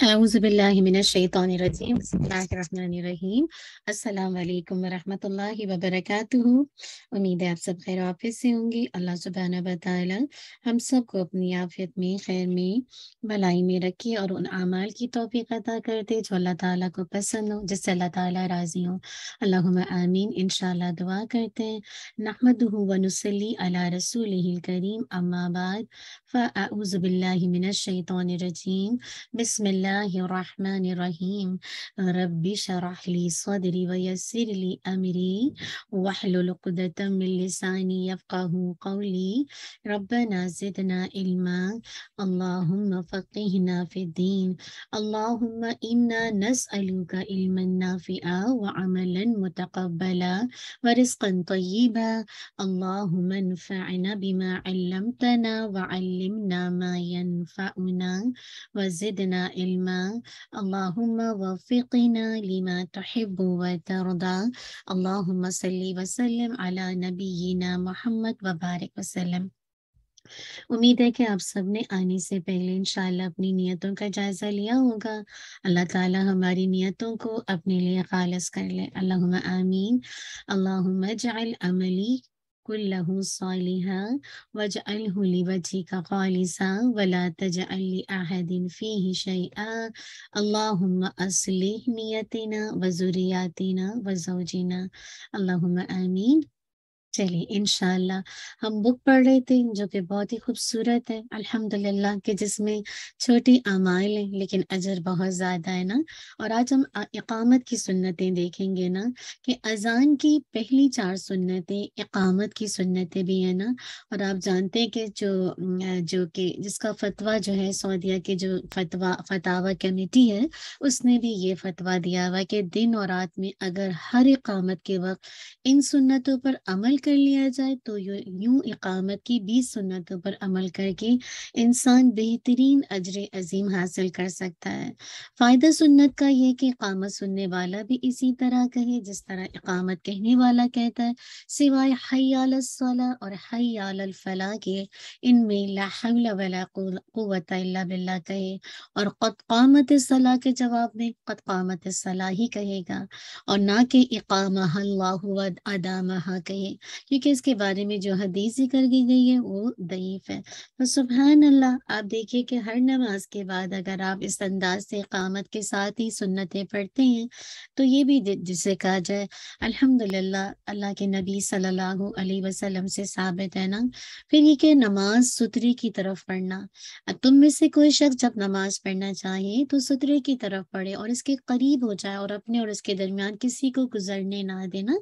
भलाई में रखे और उन अमाल की तौफीक अदा कर दे जो अल्लाह ताला को पसंद हो जिससे अल्लाह ताला राज़ी हो अल्लाहुम्मा आमीन इंशाल्लाह दुआ करते हैं नहमदुहू व नुसल्ली अला रसूलिहिल करीम अम्मा बाद فأعوذ بالله من الشيطان الرجيم بسم الله الرحمن الرحيم رب شرح لي صدري ويسر لي أمري واحلل عقدة من لساني يفقه قولي ربنا زدنا علما اللهم فقهنا في الدين اللهم إنا نسألك علما نافعا وعملا متقبلا ورزقا طيبا اللهم انفعنا بما علمتنا وعلمنا علمنا ما ينفعنا وزدنا علما اللهم وفقنا لما تحب وترضى اللهم صل وسلم على نبينا محمد وبارك وسلم उम्मीद है कि आप सब ने आने से पहले इंशाल्लाह अपनी नियतों का जायज़ा लिया होगा अल्लाह ताला हमारी नियतों को अपने लिए खालस कर ले अल्लाह आमीन अल्लाह जल अमली كله صالحا واجعله لوجهك خالصا ولا تجعل لأحد فيه شيئا اللهم أصلح نيتنا وزرياتنا وزوجنا اللهم آمين चलिए इनशाला हम बुक पढ़ रहे थे जो कि बहुत ही खूबसूरत है अल्हम्दुलिल्लाह के जिसमें छोटी अमाइल है लेकिन अजर बहुत ज़्यादा है ना और आज हम इकामत की सुन्नतें देखेंगे ना कि अजान की पहली चार सुन्नतें इकामत की सुन्नतें भी है ना और आप जानते हैं कि जो जो कि जिसका फतवा जो है सऊदिया के जो फतवा फतावा कमेटी है उसने भी ये फतवा दिया हुआ कि दिन और रात में अगर हर इकामत के वक्त इन सुन्नतों पर अमल कर लिया जाए तो यूं इकामत की बीस सुन्नतों पर अमल करके इंसान बेहतरीन अजर अजीम हासिल कर सकता है फ़ायदा सुन्नत का यह कि इकामत सुनने वाला भी इसी तरह कहे जिस तरह इकामत कहने वाला कहता है सिवाय हयाल और हयाल फला के इनमें लाहौला कहे और कदकामत सलाह के जवाब में कदकामत सलाह ही कहेगा और ना कि इकाम अदा कहे क्योंकि इसके बारे में जो हदीस जिक्र की गई है वो दईफ है तो सुबहान अल्लाह आप देखिए कि हर नमाज के बाद अगर आप इस अंदाज से कामत के साथ ही सुन्नतें पढ़ते हैं तो ये भी जिसे कहा जाए अल्हम्दुलिल्लाह अल्लाह के नबी सल्लल्लाहु अलैहि वसल्लम से साबित है ना फिर ये कि नमाज सुतरे की तरफ पढ़ना तुम में से कोई शख्स जब नमाज पढ़ना चाहे तो सुतरे की तरफ पढ़े और इसके करीब हो जाए और अपने और उसके दरमियान किसी को गुजरने ना देना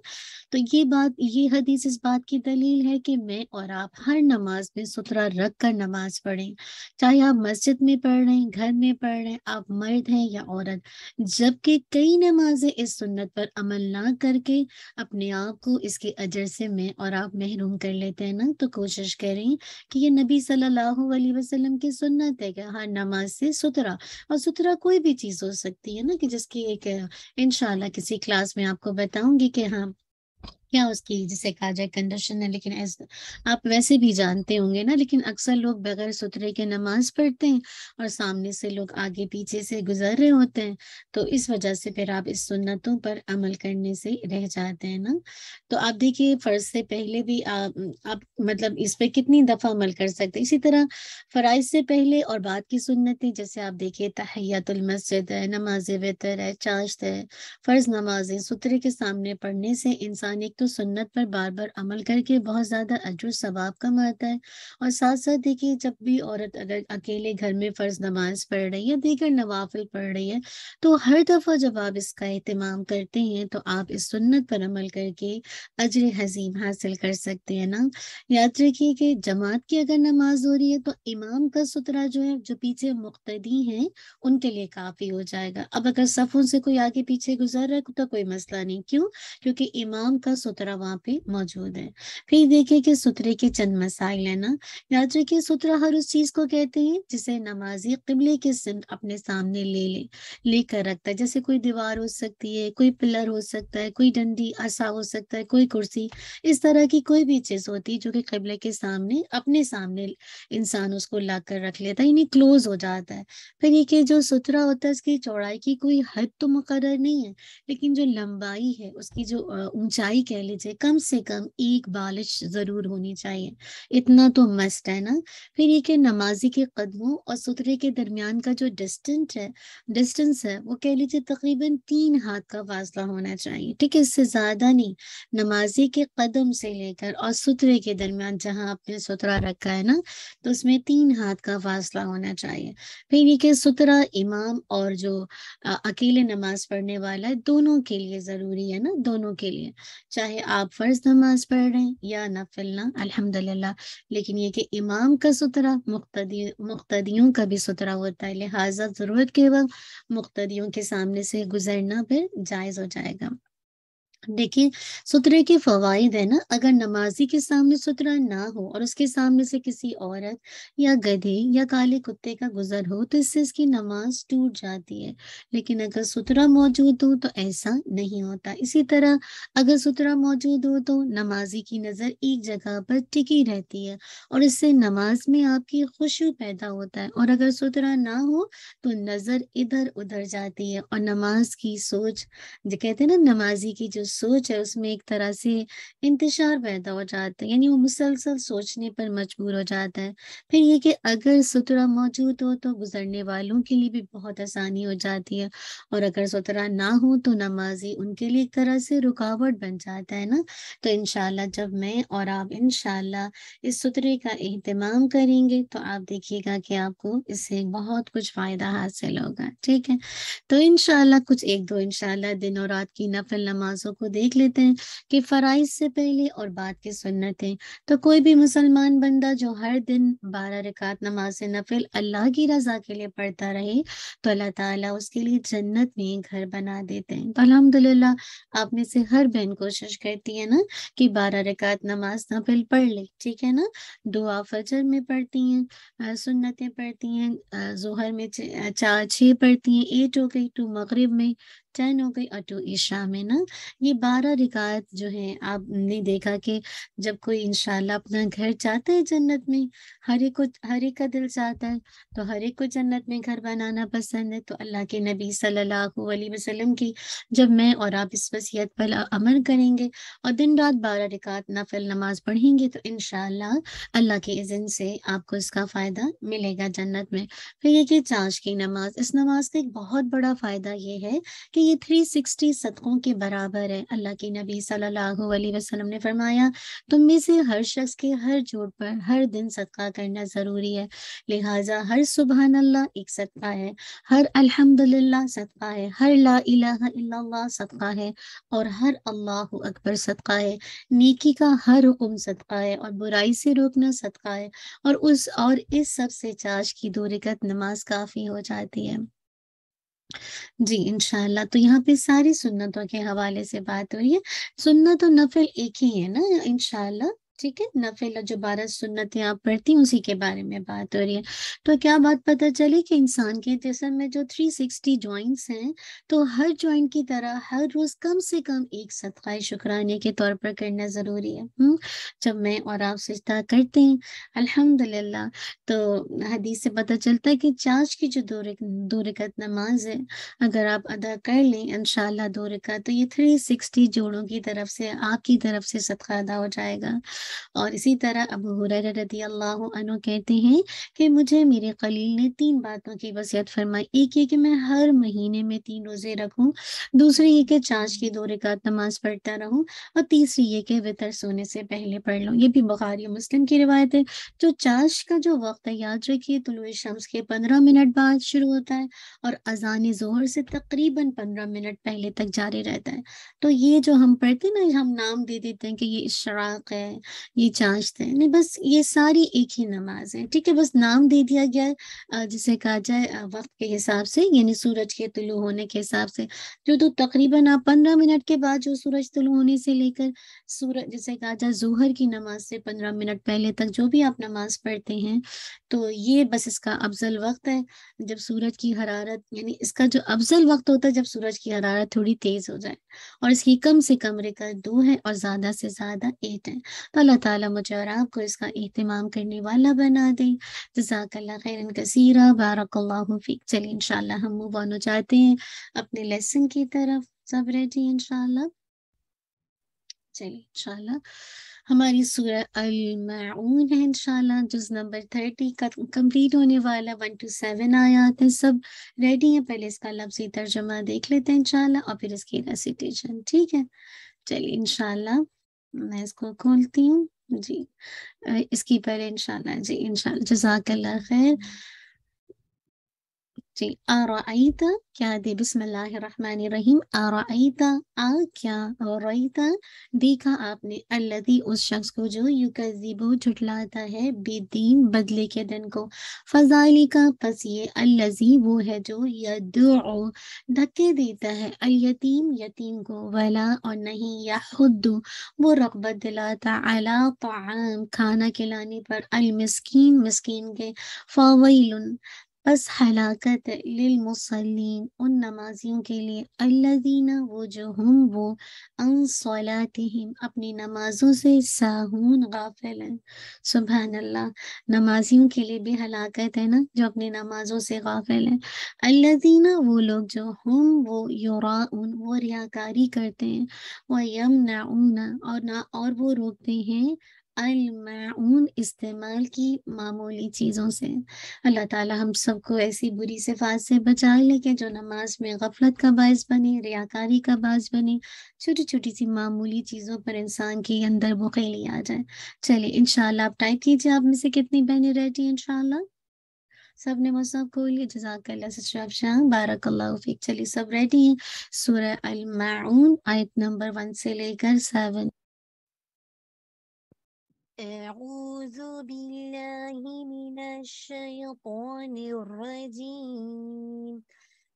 तो ये बात ये हदीस हदीस इस बात की दलील है कि मैं और आप हर नमाज में सुथरा रख कर नमाज पढ़ें चाहे आप मस्जिद में पढ़ रहे हैं घर में पढ़ रहे हैं आप मर्द हैं या औरत जबकि कई नमाजें इस सुन्नत पर अमल ना करके अपने आप को इसके अजर से मैं और आप महरूम कर लेते हैं ना तो कोशिश करें कि ये नबी सल्लल्लाहु अलैहि वसल्लम की सुन्नत है कि हर नमाज से सुथरा और सुथरा कोई भी चीज़ हो सकती है ना कि जिसकी एक इनशाला किसी क्लास में आपको बताऊंगी कि हाँ क्या उसकी जिसे कहा जाए कंडीशन है लेकिन ऐसा आप वैसे भी जानते होंगे ना लेकिन अक्सर लोग बगैर सुथरे के नमाज पढ़ते हैं और सामने से लोग आगे पीछे से गुजर रहे होते हैं तो इस वजह से फिर आप इस सुन्नतों पर अमल करने से रह जाते हैं ना तो आप देखिए फर्ज से पहले भी आप, आप मतलब इस पर कितनी दफा अमल कर सकते इसी तरह फराइज से पहले और बाद की सुन्नतें जैसे आप देखिए तहैयातुल मस्जिद है नमाज वितर है चाश्त है फर्ज नमाजें सुथरे के सामने पढ़ने से इंसान एक तो सुन्नत पर बार बार अमल करके बहुत ज़्यादा अजर सवाब कमाता है और साथ साथ देखिए जब भी औरत अगर अकेले घर में फ़र्ज नमाज पढ़ रही है दीगर नवाफिल पढ़ रही है तो हर दफ़ा जब आप इसका अहतमाम करते हैं तो आप इस सुन्नत पर अमल करके अजर हजीम हासिल कर सकते हैं ना याद रखिए कि जमात की अगर नमाज हो रही है तो इमाम का सुतरा जो है जो पीछे मुख्तदी हैं उनके लिए काफ़ी हो जाएगा अब अगर सफ़ों से कोई आगे पीछे गुजर रहा है तो कोई मसला नहीं क्यों क्योंकि इमाम का सूत्र वहां पे मौजूद है फिर देखिए कि सूत्र के चंद मसाइल है ना याद रखिये सूत्र हर उस चीज को कहते हैं जिसे नमाजी किबले के सिम अपने सामने ले ले लेकर रखता है जैसे कोई दीवार हो सकती है कोई पिलर हो सकता है कोई डंडी असा हो सकता है कोई कुर्सी इस तरह की कोई भी चीज होती है जो कि किबले के सामने अपने सामने इंसान उसको ला कर रख लेता है यानी क्लोज हो जाता है फिर ये कि जो सूत्रा होता है उसकी चौड़ाई की कोई हद तो मुकर नहीं है लेकिन जो लंबाई है उसकी जो ऊंचाई के कह लीजिए कम से कम एक बालिश जरूर होनी चाहिए इतना तो मस्ट है ना फिर ये के नमाजी के कदमों और सुतरे के दरमियान का जो डिस्टेंस है डिस्टेंस है वो कह लीजिए तकरीबन तीन हाथ का फासला होना चाहिए ठीक है इससे ज्यादा नहीं नमाजी के कदम से लेकर और सुतरे के दरमियान जहाँ आपने सुतरा रखा है ना तो उसमें तीन हाथ का फासला होना चाहिए फिर ये कि सुतरा इमाम और जो अकेले नमाज पढ़ने वाला है दोनों के लिए जरूरी है ना दोनों के लिए चाहे चाहे आप फर्ज नमाज पढ़ रहे हैं या फिलना अल्हम्दुलिल्लाह लेकिन ये कि इमाम का सुतरा मुख्तदी मुख्तदियों का भी सुतरा होता है लिहाजा ज़रूरत के वक्त मुख्तदियों के सामने से गुजरना फिर जायज़ हो जाएगा देखिए सुतरे के फवायद है ना अगर नमाजी के सामने सुतरा ना हो और उसके सामने से किसी औरत या गधे या काले कुत्ते का गुजर हो तो इससे इसकी नमाज टूट जाती है लेकिन अगर सुतरा मौजूद हो तो ऐसा नहीं होता इसी तरह अगर सुतरा मौजूद हो तो नमाजी की नज़र एक जगह पर टिकी रहती है और इससे नमाज में आपकी खुशी पैदा होता है और अगर सुतरा ना हो तो नज़र इधर उधर जाती है और नमाज की सोच जो कहते हैं ना नमाजी की जो सोच है उसमें एक तरह से इंतजार पैदा हो जाता है यानी वो मुसलसल सोचने पर मजबूर हो जाता है फिर ये कि अगर सुतरा मौजूद हो तो गुजरने वालों के लिए भी बहुत आसानी हो जाती है और अगर सुतरा ना हो तो नमाजी उनके लिए एक तरह से रुकावट बन जाता है ना तो इनशाला जब मैं और आप इनशाला इस सुतरे का अहतमाम करेंगे तो आप देखिएगा कि आपको इससे बहुत कुछ फ़ायदा हासिल होगा ठीक है तो इनशाला कुछ एक दो इनशाला दिन और रात की नफल नमाजों को देख लेते हैं कि फ़राइज से पहले और बाद की सुन्नतें तो कोई भी मुसलमान बंदा जो हर दिन बारह रकात नमाज नफिल अल्लाह की रजा के लिए पढ़ता रहे तो अल्लाह ताला उसके लिए जन्नत में घर बना देते हैं तो अलहमदिल्ला आप में से हर बहन कोशिश करती है ना कि बारह रकात नमाज नफिल पढ़ ले ठीक है ना दुआ फजर में पढ़ती हैं सुन्नतें पढ़ती हैं जोहर में चार छः पढ़ती हैं एट हो गई टू मगरब में टेन हो गई अटो ईशा में ना ये बारह रिकायत जो है आपने देखा कि जब कोई इंशाल्लाह अपना घर चाहता है जन्नत में हर एक को हर एक का दिल चाहता है तो हर एक को जन्नत में घर बनाना पसंद है तो अल्लाह के नबी सल्लल्लाहु अलैहि वसल्लम की जब मैं और आप इस वसीयत पर अमल करेंगे और दिन रात बारह रिकात नफल नमाज पढ़ेंगे तो इन अल्लाह के इज़न से आपको इसका फ़ायदा मिलेगा जन्नत में फिर ये कि चाँच की नमाज इस नमाज का एक बहुत बड़ा फ़ायदा ये है कि ये 360 सदकों के बराबर है अल्लाह के नबी सल्लल्लाहु अलैहि वसल्लम ने फरमाया तुम में से हर शख्स के हर जोड़ पर हर दिन सदका करना ज़रूरी है लिहाजा हर सुबहान अल्लाह एक सदका है हर अल्हम्दुलिल्लाह सदका है हर ला इलाहा इल्लल्लाह सदका है और हर अल्लाह अकबर सदका है नेकी का हर हुक्म सदका है और बुराई से रोकना सदका है और उस और इस सब से चाश की दो रिकत नमाज काफ़ी हो जाती है जी इनशाला तो यहाँ पे सारी सुन्नतों के हवाले से बात हुई है सुन्नत और नफिल एक ही है ना इनशाला ठीक है नफिल जो बारह सुन्नत आप पढ़ती हूँ उसी के बारे में बात हो रही है तो क्या बात पता चली कि इंसान के जिसम में जो 360 ज्वाइंट्स हैं तो हर जॉइंट की तरह हर रोज कम से कम एक सदका शुक्राना के तौर पर करना जरूरी है हुँ? हम्म, जब मैं और आप सजदा करते हैं अल्हम्दुलिल्लाह तो हदीस से पता चलता है कि चार्ज की जो दो रिक, दो नमाज है अगर आप अदा कर लें इनशाला दो रिकत तो ये थ्री सिक्सटी जोड़ों की तरफ से आपकी तरफ से सदका अदा हो जाएगा और इसी तरह अब रदी अल्लाह अनु कहते हैं कि मुझे मेरे कलील ने तीन बातों की वसीयत फरमाई एक ये कि मैं हर महीने में तीन रोज़े रखूं दूसरी ये कि चाँच की दो रिकात नमाज पढ़ता रहूँ और तीसरी ये कि वितर सोने से पहले पढ़ लूँ ये भी बुखारी मुस्लिम की रिवायत है तो चाँच का जो वक्त है याद रखिए तुलु शम्स के पंद्रह मिनट बाद शुरू होता है और अजान जोहर से तकरीबन पंद्रह मिनट पहले तक जारी रहता है तो ये जो हम पढ़ते ना हम नाम दे देते हैं कि ये इशराक है ये चांचते हैं नहीं बस ये सारी एक ही नमाज है ठीक है बस नाम दे दिया गया जिसे कहा जाए वक्त के हिसाब से यानी सूरज के तुलु होने के हिसाब से जो तो तकरीबन आप पंद्रह मिनट के बाद जो सूरज तुलु होने से लेकर सूरज जिसे कहा जाए जोहर की नमाज से पंद्रह मिनट पहले तक जो भी आप नमाज पढ़ते हैं तो ये बस इसका अफजल वक्त है जब सूरज की हरारत यानी इसका जो अफजल वक्त होता है जब सूरज की हरारत थोड़ी तेज हो जाए और इसकी कम से कम का दो है और ज्यादा से ज्यादा एट है तो अल्लाह ताला मुझे और आपको इसका एहतमाम करने वाला बना दे जजाकल्ला खैरन कसीरा बारकल्ला फ़ीक चलिए इन हम मूव ऑन हो जाते हैं अपने लेसन की तरफ सब रेडी इन चलिए इंशाल्लाह हमारी सूरह अल माऊन है इंशाल्लाह जुज नंबर थर्टी का कंप्लीट होने वाला वन टू सेवन आयात है सब रेडी है पहले इसका लफ्जी तर्जमा देख लेते हैं इंशाल्लाह और फिर इसकी रेसिटेशन ठीक है चलिए इंशाल्लाह मैं इसको खोलती हूँ जी इसकी पर इंशाल्लाह जी इंशाल्लाह जजाकल्ला खैर हम्म। जी आरआईता क्या दे बिस्मिल्लाहिर्रहमानिर्रहीम आरआईता आ क्या रईता देखा आपने अल्लदी उस शख्स को जो युकजीबो झुटलाता है बेदीन बदले के दिन को फजाली का पस ये अल्लजी वो है जो यदुओ धक्के देता है अल्यतीम यतीम को वला और नहीं या खुद वो रगबत दिलाता अला ताम खाना खिलाने पर अलमस्किन मस्किन के फावैल बस हलाकत लिलमुसलिन उन नमाजियों के लिए अल्लादीना वो जो हम वो अनसौलातहम अपनी नमाजों से साहून गाफिलन सुबह अल्लाह नमाजियों के लिए भी हलाकत है ना जो अपनी नमाजों से गाफिल है अल्लादीना वो लोग जो हम वो उन वो रियाकारी करते हैं वह यमनाउना और ना और वो रोकते हैं अलमाउन इस्तेमाल की मामूली चीज़ों से अल्लाह ताला हम सबको ऐसी बुरी सिफात से बचा लेके जो नमाज में गफलत का बायस बने रियाकारी का बायस बने छोटी छोटी सी मामूली चीज़ों पर इंसान के अंदर बुकेली आ जाए चलिए इनशाला आप टाइप कीजिए आप में से कितनी बहनें रहती हैं इन सब ने मसाब को लिए जजाक शाह चलिए सब रेडी हैं सूर्य अलमाउन आयत नंबर वन से लेकर सेवन أعوذ بالله من الشيطان الرجيم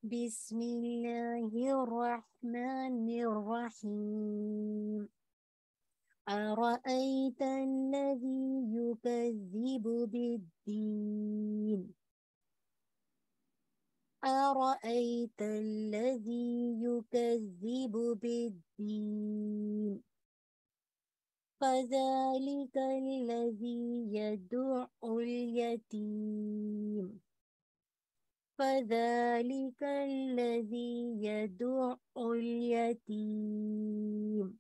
بسم الله الرحمن الرحيم أرأيت الذي يكذب بالدين أرأيت الذي يكذب بالدين فذلك الذي يدعو اليتيم فذلك الذي يدعو اليتيم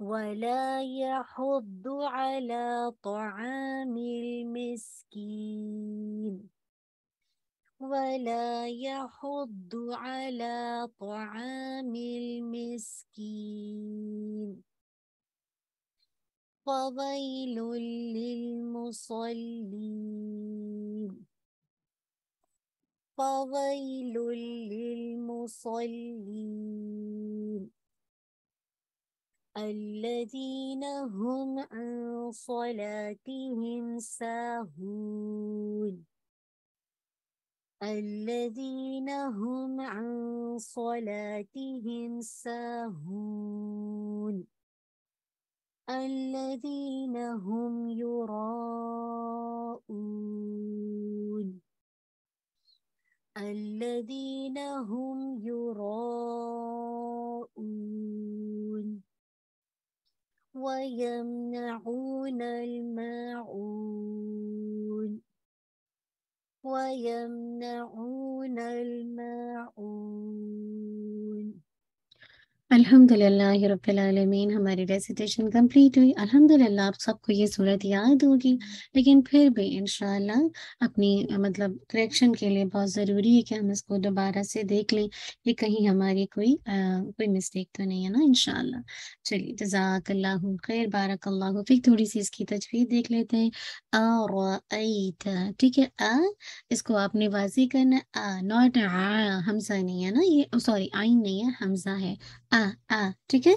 ولا يحض على طعام المسكين ولا يحض على طعام المسكين فويل للمصلين فويل للمصلين الذين هم عن صلاتهم ساهون الذين هم عن صلاتهم ساهون الذين هم يراءون الذين هم يراءون ويمنعون الماعون ويمنعون الماعون अल्हम्दुलिल्लाह रब्बिल हमारी रेसिटेशन कंप्लीट हुई अल्हम्दुलिल्लाह आप सबको ये सूरत याद होगी लेकिन फिर भी इंशाल्लाह अपनी मतलब करेक्शन के लिए बहुत ज़रूरी है कि हम इसको दोबारा से देख लें कि कहीं हमारी कोई आ, कोई मिस्टेक तो नहीं है ना इंशाल्लाह चलिए जजाकल्ला खैर बारक फिर थोड़ी सी इसकी तजवीज़ देख लेते हैं आ ठीक है आ इसको आपने वाजी करना आ नॉट आ हमसा नहीं है ना ये सॉरी आइन नहीं है हमजा है आ हाँ, हाँ, ठीक है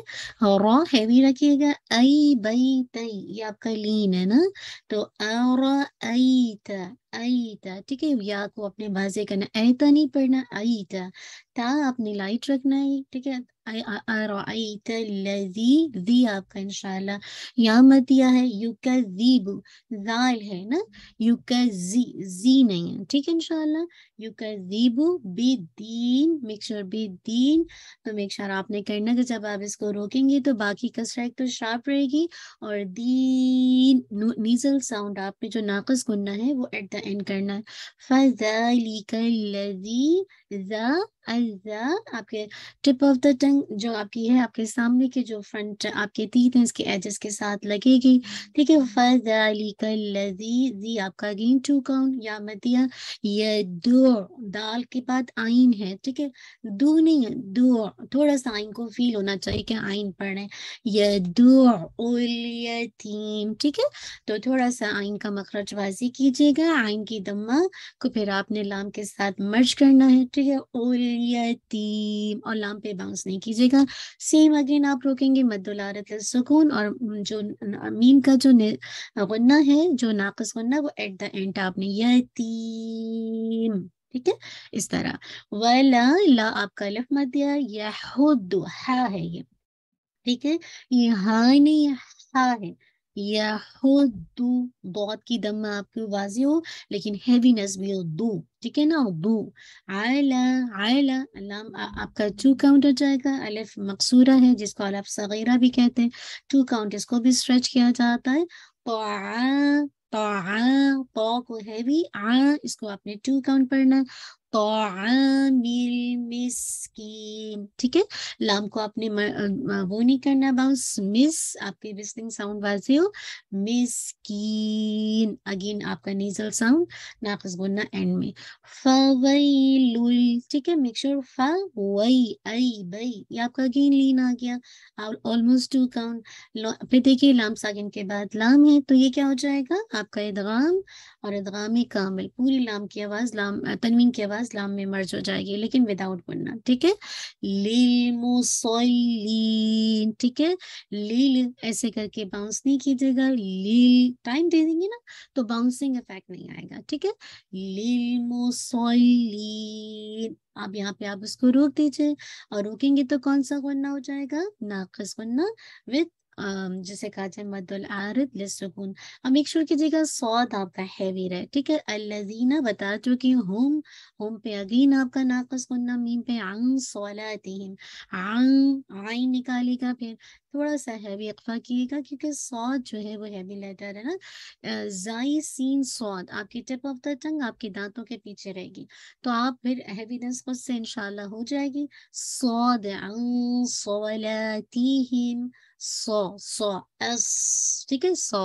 रॉ हैवी रखिएगा आई बई तई ये आपका लीन है ना तो और आई आईता ठीक है या को तो अपने भाजे करना ऐता नहीं पढ़ना आईता ता आपने लाइट रखना है ठीक है आपका इंशाल्लाह या मत दिया है यू का जी बु जाल है ना यू का जी जी नहीं है ठीक है इनशाला यू का जी बु बी दीन मेक श्योर दीन तो मेक श्योर आपने करना कि तो जब आप इसको रोकेंगे तो बाकी का स्ट्राइक तो शार्प रहेगी और दीन नीजल साउंड आपने जो नाकस गुनना है वो एट द एंड करना फजा फजालिकल्लजी ज़ा आपके टिप ऑफ द टंग जो आपकी है आपके सामने के जो फ्रंट आपके तीत हैं इसके एजेस के साथ लगेगी ठीक है फजी आपका गेन टू काउंट या मतिया ये दो दाल के बाद आइन है ठीक है दो नहीं है दो थोड़ा सा आइन को फील होना चाहिए कि आइन पढ़े ये दो ठीक है तो थोड़ा सा आइन का मखरजबाजी कीजिएगा आइन की दम्मा को फिर आपने लाम के साथ मर्ज करना है ठीक है ओल यतीम और लाम पे बाउंस नहीं कीजिएगा सेम अगेन आप रोकेंगे मद्दुलारत सुकून और जो मीम का जो गन्ना है जो नाकस गन्ना वो एट द एंड आपने यतीम ठीक है इस तरह वाला ला आपका लफ मत दिया यह है ये ठीक है यहाँ नहीं हा है यहदू दौत की दम में आपकी वाजी हो लेकिन हैवीनेस भी हो दू ठीक है ना दू आयला आयला लाम आपका टू काउंट हो जाएगा अलिफ मकसूरा है जिसको अलफ सगीरा भी कहते हैं टू काउंट इसको भी स्ट्रेच किया जाता है तो आ तो आ तो को हैवी आ इसको आपने टू काउंट पढ़ना मिस्कीन ठीक है लाम को आपने वो नहीं करना बाउंस मिस आपके विस्टिंग साउंड वाजे हो मिसकीन अगेन आपका नेजल साउंड नाकस बोलना एंड में फवैलुल ठीक है मेक श्योर फवई आई बई ये आपका अगेन लीन आ गया ऑलमोस्ट टू काउंट फिर देखिए लाम सागिन के बाद लाम है तो ये क्या हो जाएगा आपका इदगाम और इदगाम कामिल पूरी लाम की आवाज लाम तनवीन की आवाज आवाज लाम में मर्ज हो जाएगी लेकिन विदाउट पढ़ना ठीक है लील मुसोलीन ठीक है लील ऐसे करके बाउंस नहीं कीजिएगा लील टाइम दे देंगे ना तो बाउंसिंग इफेक्ट नहीं आएगा ठीक है लील मुसोलीन आप यहाँ पे आप उसको रोक दीजिए और रोकेंगे तो कौन सा गन्ना हो जाएगा नाकस गन्ना विथ जैसे कहा जाए मदुल आरद लसकून अब एक शुरू कीजिएगा सौद आपका हैवी रहे ठीक है अल्लजीना बता चुके होम होम पे अगेन आपका नाकस कुन्ना मीम पे आंग सौलातीन आंग आई निकालेगा फिर थोड़ा सा हैवी अकफा कीजिएगा क्योंकि सौद जो है वो हैवी लेटर है ना जाई सीन सौद आपके टिप ऑफ द टंग आपके दांतों के पीछे रहेगी तो आप फिर हैवीनेस को से इनशाला हो जाएगी सौद आंग सौलातीन सौ सौ एस ठीक है सौ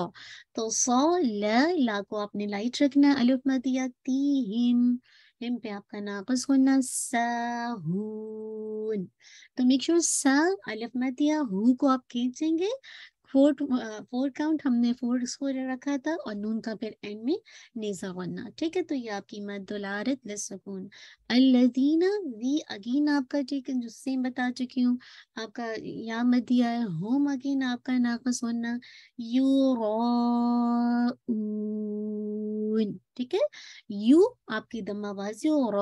तो सौ ल ला को आपने लाइट रखना अलिफ मत या ती हिम हिम पे आपका नाकस होना सहून तो मेक श्योर स अलिफ मत हु को आप खींचेंगे फोर फोर काउंट हमने फोर स्कोर रखा था और नून का फिर एंड में नेजा वन्ना ठीक है तो ये आपकी मदुलारत लसकून अल्लदीना वी अगेन आपका ठीक है जो सेम बता चुकी हूँ आपका या मदिया है होम अगेन आपका नाकस वन्ना यू रो ठीक है यू आपकी दम्मा वाजी और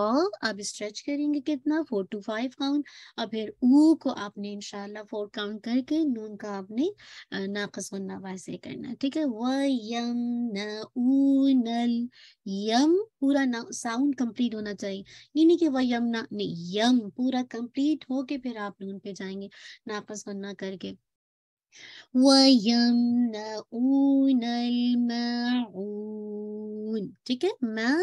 आप स्ट्रेच करेंगे कितना फोर टू फाइव काउंट और फिर ऊ को आपने इनशाला फोर काउंट करके नून का आपने नाकस गुन्ना वाजे करना ठीक है व यम नल यम पूरा ना साउंड कंप्लीट होना चाहिए ये नहीं कि यम ना नहीं यम पूरा कंप्लीट होके फिर आप नून पे जाएंगे नाकस गुन्ना करके ठीक है मैं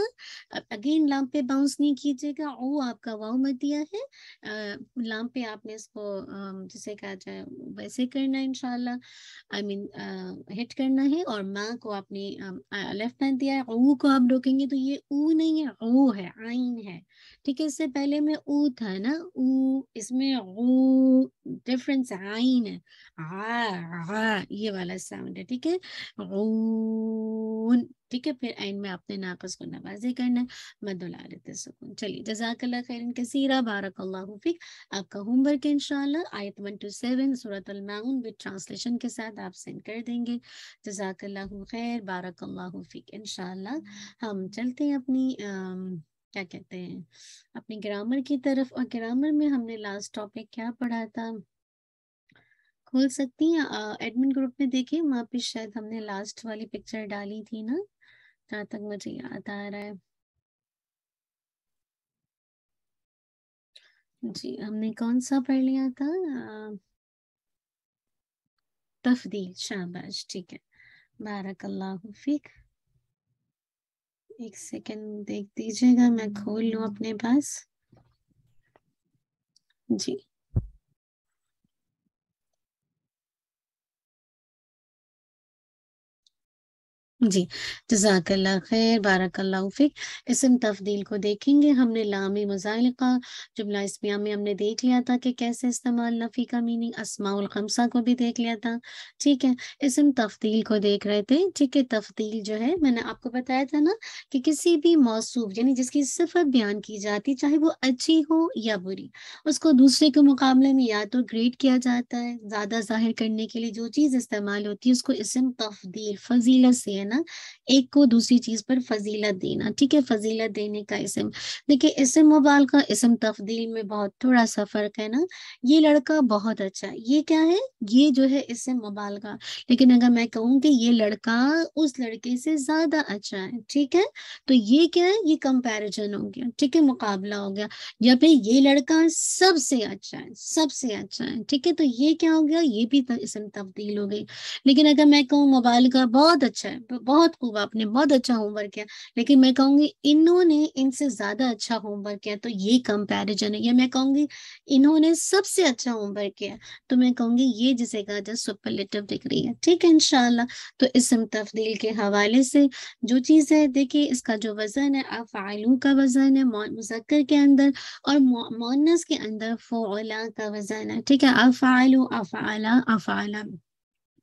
अब अगेन लाम पे बाउंस नहीं कीजिएगा ओ आपका वाव मत दिया है आ, लाम पे आपने इसको जिसे कहा जाए वैसे करना है इनशाला आई मीन हिट करना है और माँ को आपने लेफ्ट हैंड दिया है ऊ को आप रोकेंगे तो ये ऊ नहीं है ओ है आइन है ठीक है इससे पहले में ऊ था ना ऊ इसमें ऊ डिफरेंस आइन है आ रा ये वाला साउंड है ठीक है ऊन ठीक है फिर एंड में आपने नाकस को नवाजे करना मत दुला मदुलारत सुकून चलिए जजाकल्ला खैरन कसीरा बारक फिक आपका होमवर्क है इनशाला आयत वन टू सेवन सूरत अलमाउन विद ट्रांसलेशन के साथ आप सेंड कर देंगे जजाकल्ला खैर बारक फिक इनशाला हम चलते हैं अपनी आ, क्या कहते हैं अपनी ग्रामर की तरफ और ग्रामर में हमने लास्ट टॉपिक क्या पढ़ा था खोल सकती हैं एडमिन ग्रुप में देखिए वहां पे शायद हमने लास्ट वाली पिक्चर डाली थी ना जहां तक मुझे याद आ रहा है जी हमने कौन सा पढ़ लिया था तफदील शाबाश ठीक है बारक अल्लाह फिक एक सेकेंड देख दीजिएगा मैं खोल लू अपने पास जी जी जजाकल्ला खैर बारकल्ला इसम तफदील को देखेंगे हमने लामी मज़ाइल का जुमला इसमिया में हमने देख लिया था कि कैसे इस्तेमाल नफ़ी का मीनिंग असमाउल खमसा को भी देख लिया था ठीक है इसम तफदील को देख रहे थे ठीक है तफदील जो है मैंने आपको बताया था ना कि किसी भी मौसू यानी जिसकी सिफत बयान की जाती चाहे वो अच्छी हो या बुरी उसको दूसरे के मुकाबले में या तो ग्रेड किया जाता है ज़्यादा जाहिर करने के लिए जो चीज़ इस्तेमाल होती है उसको इसम तफदील फजीलत से है ना एक को दूसरी चीज पर फजीलत देना ठीक है फजीलत देने का इसम देखिए इसम मोबाइल का इसम तफदील में बहुत थोड़ा सा फर्क है ना ये लड़का बहुत अच्छा है ये क्या है ये जो है इसम मोबाइल का लेकिन अगर मैं कहूँ कि ये लड़का उस लड़के से ज्यादा अच्छा है ठीक है तो ये क्या है ये कंपेरिजन हो गया ठीक है मुकाबला हो गया या फिर ये लड़का सबसे अच्छा है सबसे अच्छा है ठीक है तो ये क्या हो गया ये भी इसम तब्दील हो गई लेकिन अगर मैं कहूँ मोबाइल का बहुत अच्छा है बहुत खूब आपने बहुत अच्छा होमवर्क किया लेकिन मैं कहूँगी इन्होंने इनसे ज्यादा अच्छा होमवर्क किया तो ये कंपेरिजन है या मैं कहूँगी इन्होंने सबसे अच्छा होमवर्क किया तो मैं कहूँगी ये जिसे कहा जाए सुपरलेटिव डिग्री है ठीक है इनशाला तो इसम तफदील के हवाले से जो चीज़ है देखिए इसका जो वजन है अफ़ालू का वजन है मुजक्कर के अंदर और मोनस के अंदर फोला का वजन है ठीक है अफ आला अफ आला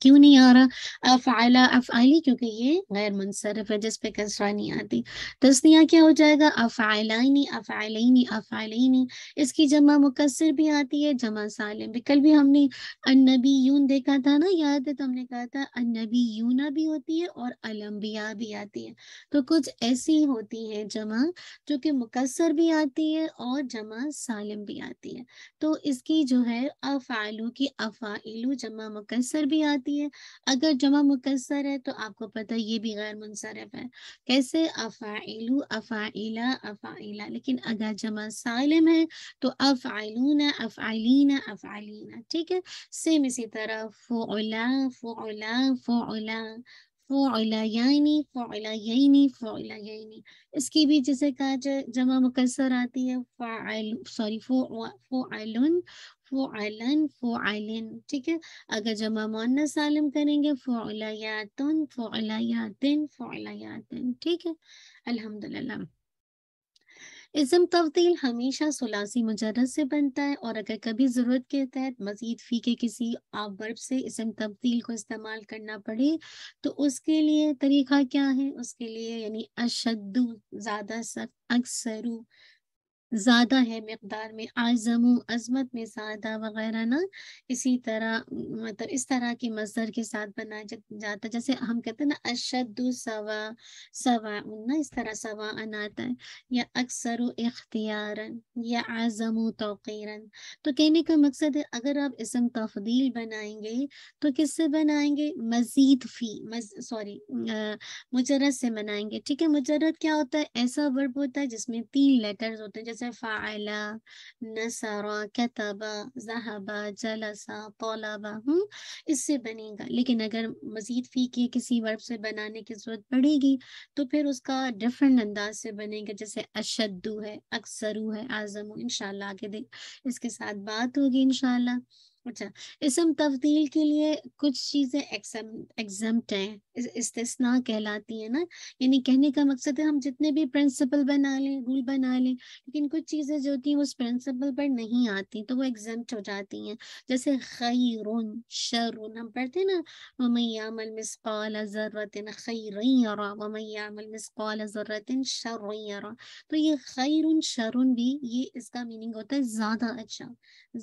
क्यों नहीं आ रहा अफाला अफाली क्योंकि ये गैर मुनसरफ है जिस पे कसरा नहीं आती तस्निया क्या हो जाएगा अफालाइनी अफालनी अफालनी इसकी जमा मुकसर भी आती है जमा सालिम भी कल भी हमने अनबी यून देखा था ना याद है तो हमने कहा था अनबी यूना भी होती है और अलम्बिया भी आती है तो कुछ ऐसी होती है जमा जो कि मुकसर भी आती है और जमा सालिम भी आती है तो इसकी जो है अफालू की अफाइलू जमा मुकसर भी आती होती है अगर जमा मुकसर है तो आपको पता है ये भी गैर मुनसरफ है कैसे अफ़ाइलू अफ़ाइला अफ़ाइला लेकिन अगर जमा सालिम है तो अफ़ाइलूना अफ़ाइलीना अफ़ाइलीना ठीक है सेम इसी तरह फ़ोला फ़ोला फ़ोला फ़ोलायनी फ़ोलायनी फ़ोलायनी इसकी भी जैसे कहा जाए जमा मुकसर आती है फ़ाइल सॉरी फ़ोलन फ़ोलन फ़ोलन ठीक है अगर जमा मुन्ना सालम करेंगे फ़ोलायातन फ़ोलायातन फ़ोलायातन ठीक है अल्हम्दुलिल्लाह इसम तवतील हमेशा सुलासी मुजरद से बनता है और अगर कभी ज़रूरत के तहत मजीद फी के किसी आप वर्ब से इसम तब्दील को इस्तेमाल करना पड़े तो उसके लिए तरीका क्या है उसके लिए यानी अशद्दू ज़्यादा सख्त अक्सरू ज़्यादा है मकदार में आज़म अजमत में ज़्यादा वगैरह ना इसी तरह मतलब इस तरह के मजदर के साथ बनाया जाता जैसे हम कहते हैं ना अशद सवा सवा ना इस तरह सवा अनाता है या अक्सर इख्तियारन या आज़म तो कहने का मकसद है अगर आप इसम तफदील बनाएंगे तो किससे बनाएंगे मजीद फ़ी मज, सॉरी मुजरत से बनाएंगे ठीक है मुजरद क्या होता है ऐसा वर्ब होता है जिसमें तीन लेटर्स होते हैं जैसे फ़ाला नसरा जलसा तोलबा हूँ इससे बनेगा लेकिन अगर मज़ीद फ़ी किसी वर्ब से बनाने की ज़रूरत पड़ेगी तो फिर उसका डिफरेंट अंदाज से बनेगा जैसे अशद्दू है अक्सरू है आज़मू इनशाला आगे दे इसके साथ बात होगी इनशाला अच्छा इसम तब्दील के लिए कुछ चीज़ें एग्जम्प्ट हैं इस्तना कहलाती है ना यानी कहने का मकसद है हम जितने भी प्रिंसिपल बना लें रूल बना लें लेकिन कुछ चीज़ें जो होती हैं उस प्रिंसिपल पर नहीं आती तो वो एग्जम्प्ट हो जाती हैं जैसे खैरुन शरुन हम पढ़ते हैं ना मैयामल मिसकौल ज़रूरत खैरा वमैयामल मिसकौल ज़रूरत शर्रा तो ये खैरुन शरुन भी ये इसका मीनिंग होता है ज़्यादा अच्छा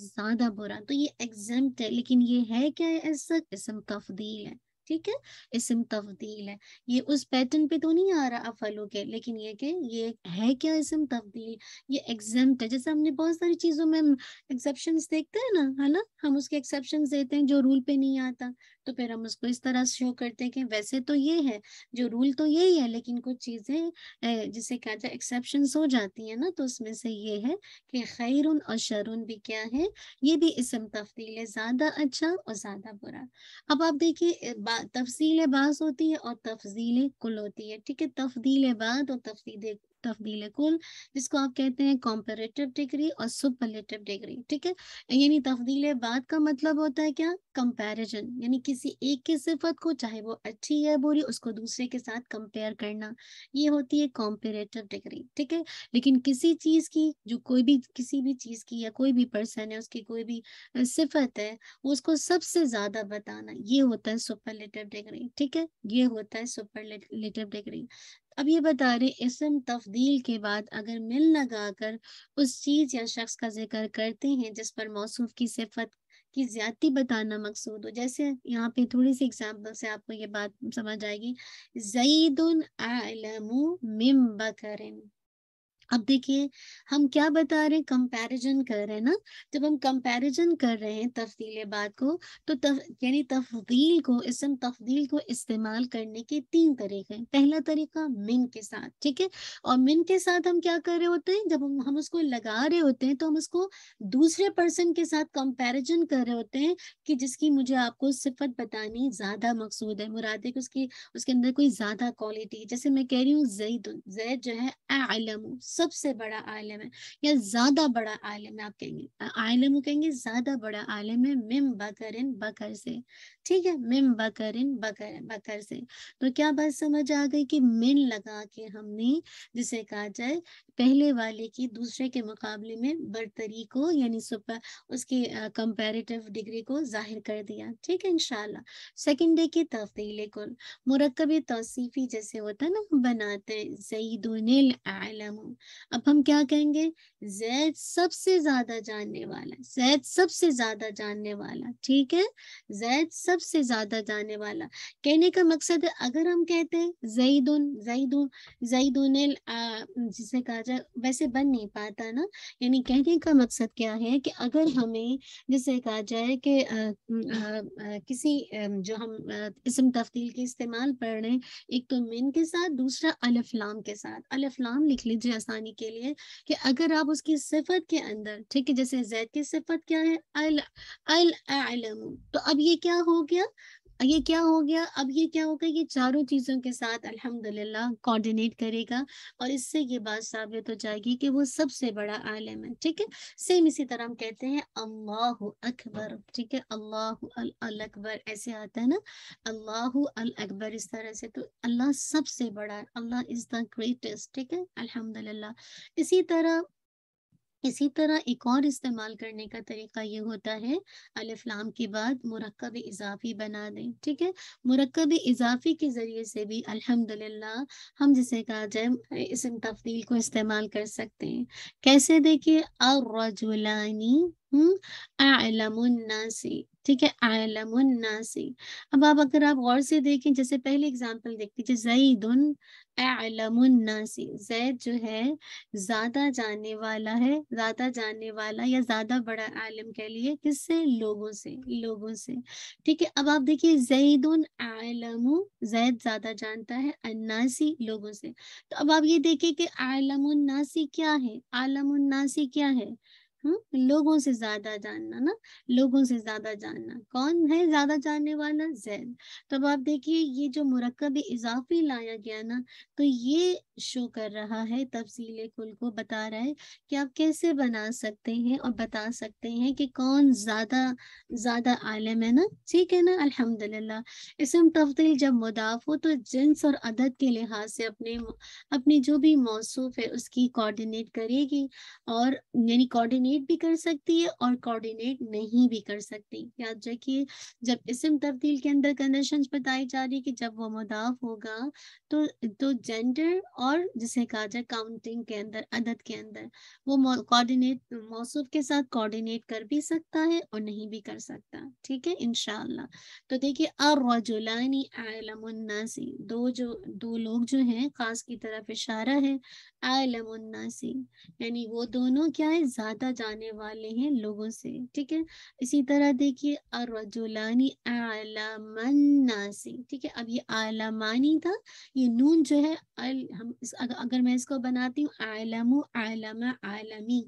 ज़्यादा बुरा तो ये एग्जाम्प्ट है लेकिन ये है क्या है एज सच इसम तफदील है ठीक है इसम तफदील है ये उस पैटर्न पे तो नहीं आ रहा अफलों के लेकिन ये कि ये है क्या इसम तफदील ये एग्जाम्प्ट है जैसे हमने बहुत सारी चीज़ों में एक्सेप्शन देखते हैं ना है ना हम उसके एक्सेप्शन देते हैं जो रूल पे नहीं आता तो फिर हम उसको इस तरह शो करते हैं कि वैसे तो ये है जो रूल तो यही है लेकिन कुछ चीज़ें जिसे कहा जाए एक्सेप्शन हो जाती है ना तो उसमें से ये है कि खैर और शरुन भी क्या है ये भी इसम तफतील है ज़्यादा अच्छा और ज़्यादा बुरा अब आप देखिए तफसील बास होती है और तफजील कुल होती है ठीक है तफदील बाद और तफसील तब्दील कुल जिसको आप कहते हैं कॉम्पेरेटिव डिग्री और सुपरलेटिव डिग्री ठीक है यानी तब्दील बात का मतलब होता है क्या कंपैरिजन यानी किसी एक की सिफत को चाहे वो अच्छी है बुरी उसको दूसरे के साथ कंपेयर करना ये होती है कॉम्पेरेटिव डिग्री ठीक है लेकिन किसी चीज़ की जो कोई भी किसी भी चीज़ की या कोई भी पर्सन है उसकी कोई भी सिफत है उसको सबसे ज़्यादा बताना ये होता है सुपरलेटिव डिग्री ठीक है ये होता है सुपरलेटिव डिग्री अब ये बता रहे इसम तफदील के बाद अगर मिल लगा कर उस चीज़ या शख्स का जिक्र करते हैं जिस पर मौसू की सिफत की ज्यादा बताना मकसूद हो जैसे यहाँ पे थोड़ी सी एग्जाम्पल से आपको ये बात समझ आएगी जईदन आलमू मिम बकरन अब देखिए हम क्या बता रहे हैं कंपैरिजन कर रहे हैं ना जब हम कंपैरिजन कर रहे हैं तफदील बात को तो तफ, यानी तफदील को इसम तफदील को इस्तेमाल करने के तीन तरीके हैं पहला तरीका मिन के साथ ठीक है और मिन के साथ हम क्या कर रहे होते हैं जब हम, हम उसको लगा रहे होते हैं तो हम उसको दूसरे पर्सन के साथ कंपेरिजन कर रहे होते हैं कि जिसकी मुझे आपको सिफत बतानी ज्यादा मकसूद है मुराद है कि उसकी उसके अंदर कोई ज्यादा क्वालिटी जैसे मैं कह रही हूँ जैद जैद जो है आलम सबसे बड़ा आलम है या ज्यादा बड़ा आलम है आप कहेंगे आलम कहेंगे ज्यादा बड़ा आलम है मिम बकर इन बकर से ठीक है मिम इन बकर बकर से तो क्या बात समझ आ गई कि मिन लगा के हमने जिसे कहा जाए पहले वाले की दूसरे के मुकाबले में बरतरी को यानी सुपर उसकी कंपैरेटिव डिग्री को जाहिर कर दिया ठीक है इनशाला सेकेंड डे की तफदील कुल मुरकब तोसीफ़ी जैसे होता है ना बनाते हैं आलम अब हम क्या कहेंगे जैद सबसे ज्यादा जानने वाला जैद सबसे ज्यादा जानने वाला ठीक है जैद सब सबसे ज्यादा जाने वाला कहने का मकसद है अगर हम कहते हैं जईदुन जईदुन जईदुन जिसे कहा जाए वैसे बन नहीं पाता ना यानी कहने का मकसद क्या है कि अगर हमें जिसे कहा जाए कि किसी जो हम इसम तफ्तील के इस्तेमाल पढ़ रहे हैं एक तो मिन के साथ दूसरा अलफलाम के साथ अलफलाम लिख लीजिए आसानी के लिए कि अगर आप उसकी सिफत के अंदर ठीक है जैसे जैद की सिफत क्या है अल अल तो अब ये क्या होगा गया ये क्या हो गया अब ये क्या होगा ये चारों चीजों के साथ अल्हम्दुलिल्लाह कोऑर्डिनेट करेगा और इससे ये बात साबित हो जाएगी कि वो सबसे बड़ा आलम है ठीक है सेम इसी तरह हम कहते हैं अल्लाह अकबर ठीक है अल्लाह अल, अल अकबर ऐसे आता है ना अल्लाह अल अकबर इस तरह से तो अल्लाह सबसे बड़ा है अल्लाह इज द ग्रेटेस्ट ठीक है अल्हम्दुलिल्लाह इसी तरह इसी तरह एक और इस्तेमाल करने का तरीका ये होता है अलफलाम के बाद मरकब इजाफी बना दें ठीक है मरकब इजाफी के ज़रिए से भी अल्हम्दुलिल्लाह हम जिसे कहा जाए इस तफदील को इस्तेमाल कर सकते हैं कैसे देखिए अरजुलानी हम्म, ठीक है आलमन्नासी अब आप अगर आप गौर से देखें जैसे पहले एग्जाम्पल देख लीजिए आलम आलमन्नासी जैद जो है ज्यादा जानने वाला है ज्यादा जानने वाला या ज्यादा बड़ा आलम कह लिए किससे लोगों से लोगों से ठीक है अब आप देखिए जईद उन आलम जैद ज्यादा जानता है अन्नासी लोगों से तो अब आप ये देखिए कि आलमन्नासी क्या है आलमन्नासी क्या है हम्म लोगों से ज्यादा जानना ना लोगों से ज्यादा जानना कौन है ज्यादा जानने वाला जैद तो अब आप देखिए ये जो मरकब इजाफी लाया गया ना तो ये शो कर रहा है तफसील कुल को बता रहा है कि आप कैसे बना सकते हैं और बता सकते हैं कि कौन ज्यादा ज्यादा आलम है ना ठीक है ना अल्हम्दुलिल्लाह इसम तफतील जब मुदाफ हो तो जिन्स और अदद के लिहाज से अपने अपने जो भी मौसू है उसकी कोऑर्डिनेट करेगी और यानी कोऑर्डिनेट कोऑर्डिनेट भी कर सकती है और कोऑर्डिनेट नहीं भी कर सकती याद रखिए जब इसम तब्दील के अंदर कंडीशन बताई जा रही है कि जब वो मुदाफ होगा तो तो जेंडर और जिसे कहा जाए काउंटिंग के अंदर अदद के अंदर वो कोऑर्डिनेट मौसफ के साथ कोऑर्डिनेट कर भी सकता है और नहीं भी कर सकता ठीक है इनशाला तो देखिए अर्रजुलानी आलमन्नासी दो जो दो लोग जो हैं खास की तरफ इशारा है आलमन्नासी यानी वो दोनों क्या है ज्यादा बचाने वाले हैं लोगों से ठीक है इसी तरह देखिए अरजुलानी आलामानी ठीक है अब ये आलामानी था ये नून जो है अल, हम इस, अगर मैं इसको बनाती हूँ आलम आलमा आलमी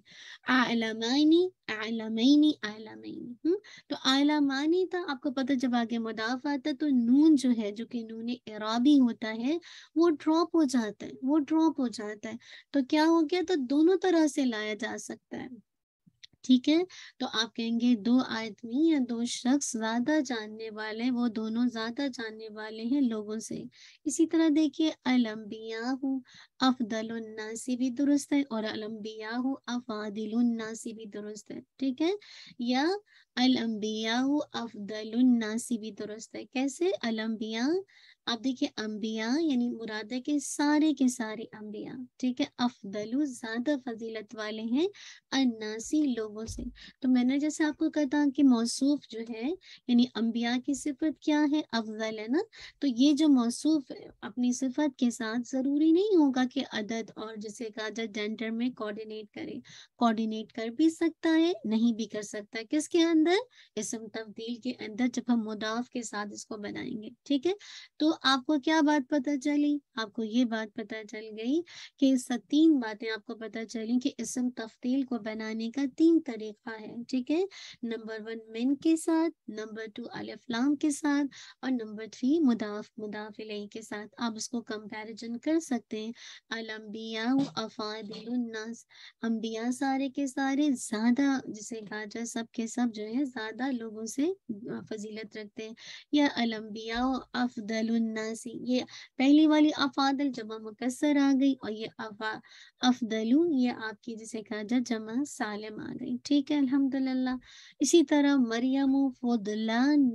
आलमानी आलमैनी आलमैनी हम्म? तो आलमानी था आपको पता जब आगे मुदाफ आता तो नून जो है जो कि नून इराबी होता है वो ड्रॉप हो जाता है वो ड्रॉप हो जाता है तो क्या हो गया तो दोनों तरह से लाया जा सकता है ठीक है तो आप कहेंगे दो आदमी या दो शख्स ज्यादा जानने वाले वो दोनों ज्यादा जानने वाले हैं लोगों से इसी तरह देखिए अलम्बिया हूँ उन्नासी भी दुरुस्त है और अलम्बिया हूँ उन्नासी भी दुरुस्त है ठीक है या अलम्बिया हूँ उन्नासी भी दुरुस्त है कैसे अलम्बिया आप देखिए अम्बिया यानी मुराद है के सारे के सारे अम्बिया ठीक है अफदलू ज्यादा फजीलत वाले हैं अनासी लोगों से तो मैंने जैसे आपको कहा था कि मौसूफ जो है यानी अम्बिया की सिफत क्या है अफजल है ना तो ये जो मौसूफ अपनी सिफत के साथ जरूरी नहीं होगा कि अदद और जिसे कहा जाए जेंडर में कोऑर्डिनेट करे कोऑर्डिनेट कर भी सकता है नहीं भी कर सकता है किसके अंदर इसम तब्दील के अंदर जब हम मुदाफ के साथ इसको बनाएंगे ठीक है तो आपको क्या बात पता चली आपको ये बात पता चल गई कि तीन बातें आपको पता चली कि इसम तफ्तील को बनाने का तीन तरीका है ठीक है नंबर वन मिन के साथ नंबर टू अलफलाम के साथ और नंबर थ्री मुदाफ मुदाफ के साथ आप उसको कंपैरिजन कर सकते हैं अलम्बिया अफादिलनास अम्बिया सारे के सारे ज़्यादा जिसे गाजा सब के सब जो है ज़्यादा लोगों से फजीलत रखते हैं या अलम्बिया अफदल अन्नासी ये पहली वाली अफादल जमा मुकसर आ गई और ये अफा अफदलू ये आपकी जिसे कहा जा जमा सालम आ गई ठीक है अल्हम्दुलिल्लाह इसी तरह मरियम फुदलन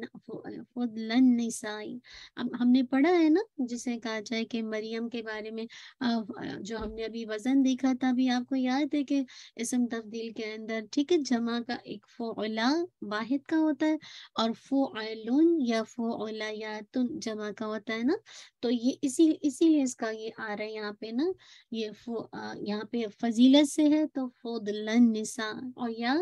अब हमने पढ़ा है ना जिसे कहा जाए कि मरियम के बारे में जो हमने अभी वजन देखा था अभी आपको याद है कि इसम तब्दील के अंदर ठीक है जमा का एक फोला वाहिद का होता है और फोलुन या फो या तुम जमा का आता है ना तो ये इसी इसीलिए इसका ये आ रहा है यहाँ पे ना ये यहाँ पे फजीलत से है तो फोदलनसा और या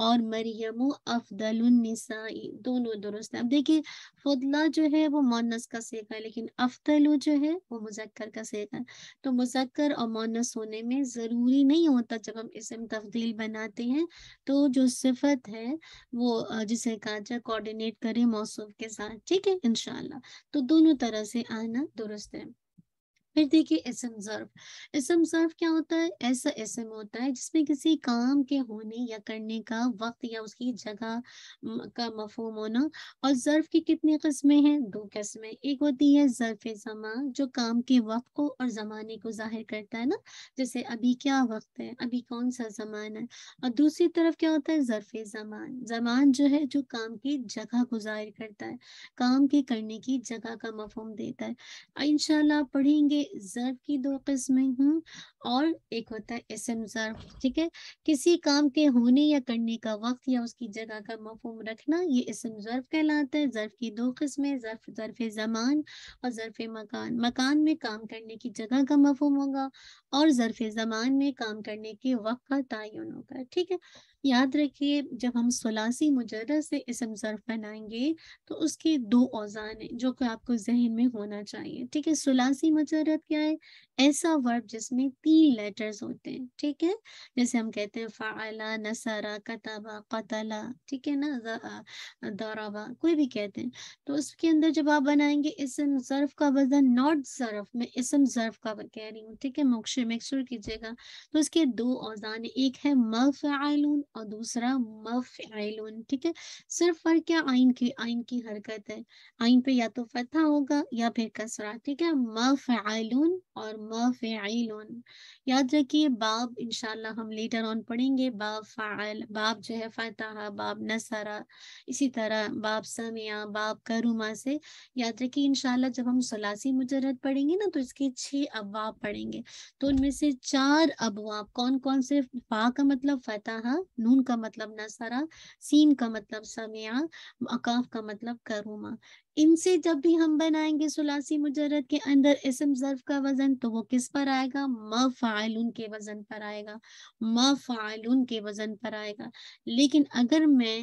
और मरियम अफदल निसा दोनों दुरुस्त है अब देखिए फुदला जो है वो मोनस का सेगा है लेकिन अफदल जो है वो मुजक्कर का सेगा है तो मुजक्कर और मोनस होने में ज़रूरी नहीं होता जब हम इसम तब्दील बनाते हैं तो जो सिफत है वो जिसे कहा जाए कोऑर्डिनेट करें मौसू के साथ ठीक है इनशाला तो दोनों दोनों तरह से आना दुरुस्त है फिर देखिए एस एम सर्व एस एम क्या होता है ऐसा एस एम होता है जिसमें किसी काम के होने या करने का वक्त या उसकी जगह का मफहम होना और जर्फ की कितनी कस्में हैं दो कस्में एक होती है जर्फ जमा जो काम के वक्त को और ज़माने को जाहिर करता है ना जैसे अभी क्या वक्त है अभी कौन सा ज़मान है और दूसरी तरफ क्या होता है जर्फ जमान जमान जो है जो काम की जगह को जाहिर करता है काम के करने की जगह का मफहम देता है इनशाला पढ़ेंगे जर्ब की दो किस्में हूँ और एक होता है इसम जर्ब ठीक है किसी काम के होने या करने का वक्त या उसकी जगह का मफहम रखना ये इसम जर्ब कहलाता है जर्फ की दो किस्में जर्फ जर्फ जमान और जर्फ मकान मकान में काम करने की जगह का मफहम होगा और जर्फ जमान में काम करने के वक्त का तयन होगा ठीक है याद रखिए जब हम सलासी मुजरा से इसम जरफ बनाएंगे तो उसके दो औजान हैं जो कि आपको जहन में होना चाहिए ठीक है सलासी मुजरद क्या है ऐसा वर्ब जिसमें तीन लेटर्स होते हैं ठीक है जैसे हम कहते हैं फ़ाला नसरा कताबा कतला ठीक है ना दौरा कोई भी कहते हैं तो उसके अंदर जब आप बनाएंगे इसम जरफ का वजन नॉट जरफ में इसम जरफ का कह रही हूँ ठीक है मोक्ष मेक्सर कीजिएगा तो उसके दो औजान एक है मफ और दूसरा मफ़ ठीक है सिर्फ फर्क क्या आइन की आइन की हरकत है आइन पे या तो फतह होगा या फिर कसरा ठीक है मफ़ और मफ़ याद रखिए बाब इंशाल्लाह हम लेटर ऑन पढ़ेंगे बाब फ़ाल बाब जो है फतह बाब नसरा इसी तरह बाब समिया बाब करुमा से याद रखिए इनशाला जब हम सलासी मुजरत पढ़ेंगे ना तो इसके छह अबवाब पढ़ेंगे तो उनमें से चार अबवाब कौन कौन से फा का मतलब फतह नून का मतलब नसरा सीन का मतलब समिया अकाफ का मतलब करूमा इनसे जब भी हम बनाएंगे सुलासी मुजरद के अंदर इसम जर्फ का वजन तो वो किस पर आएगा म फाइल के वजन पर आएगा म फाइल के वजन पर आएगा लेकिन अगर मैं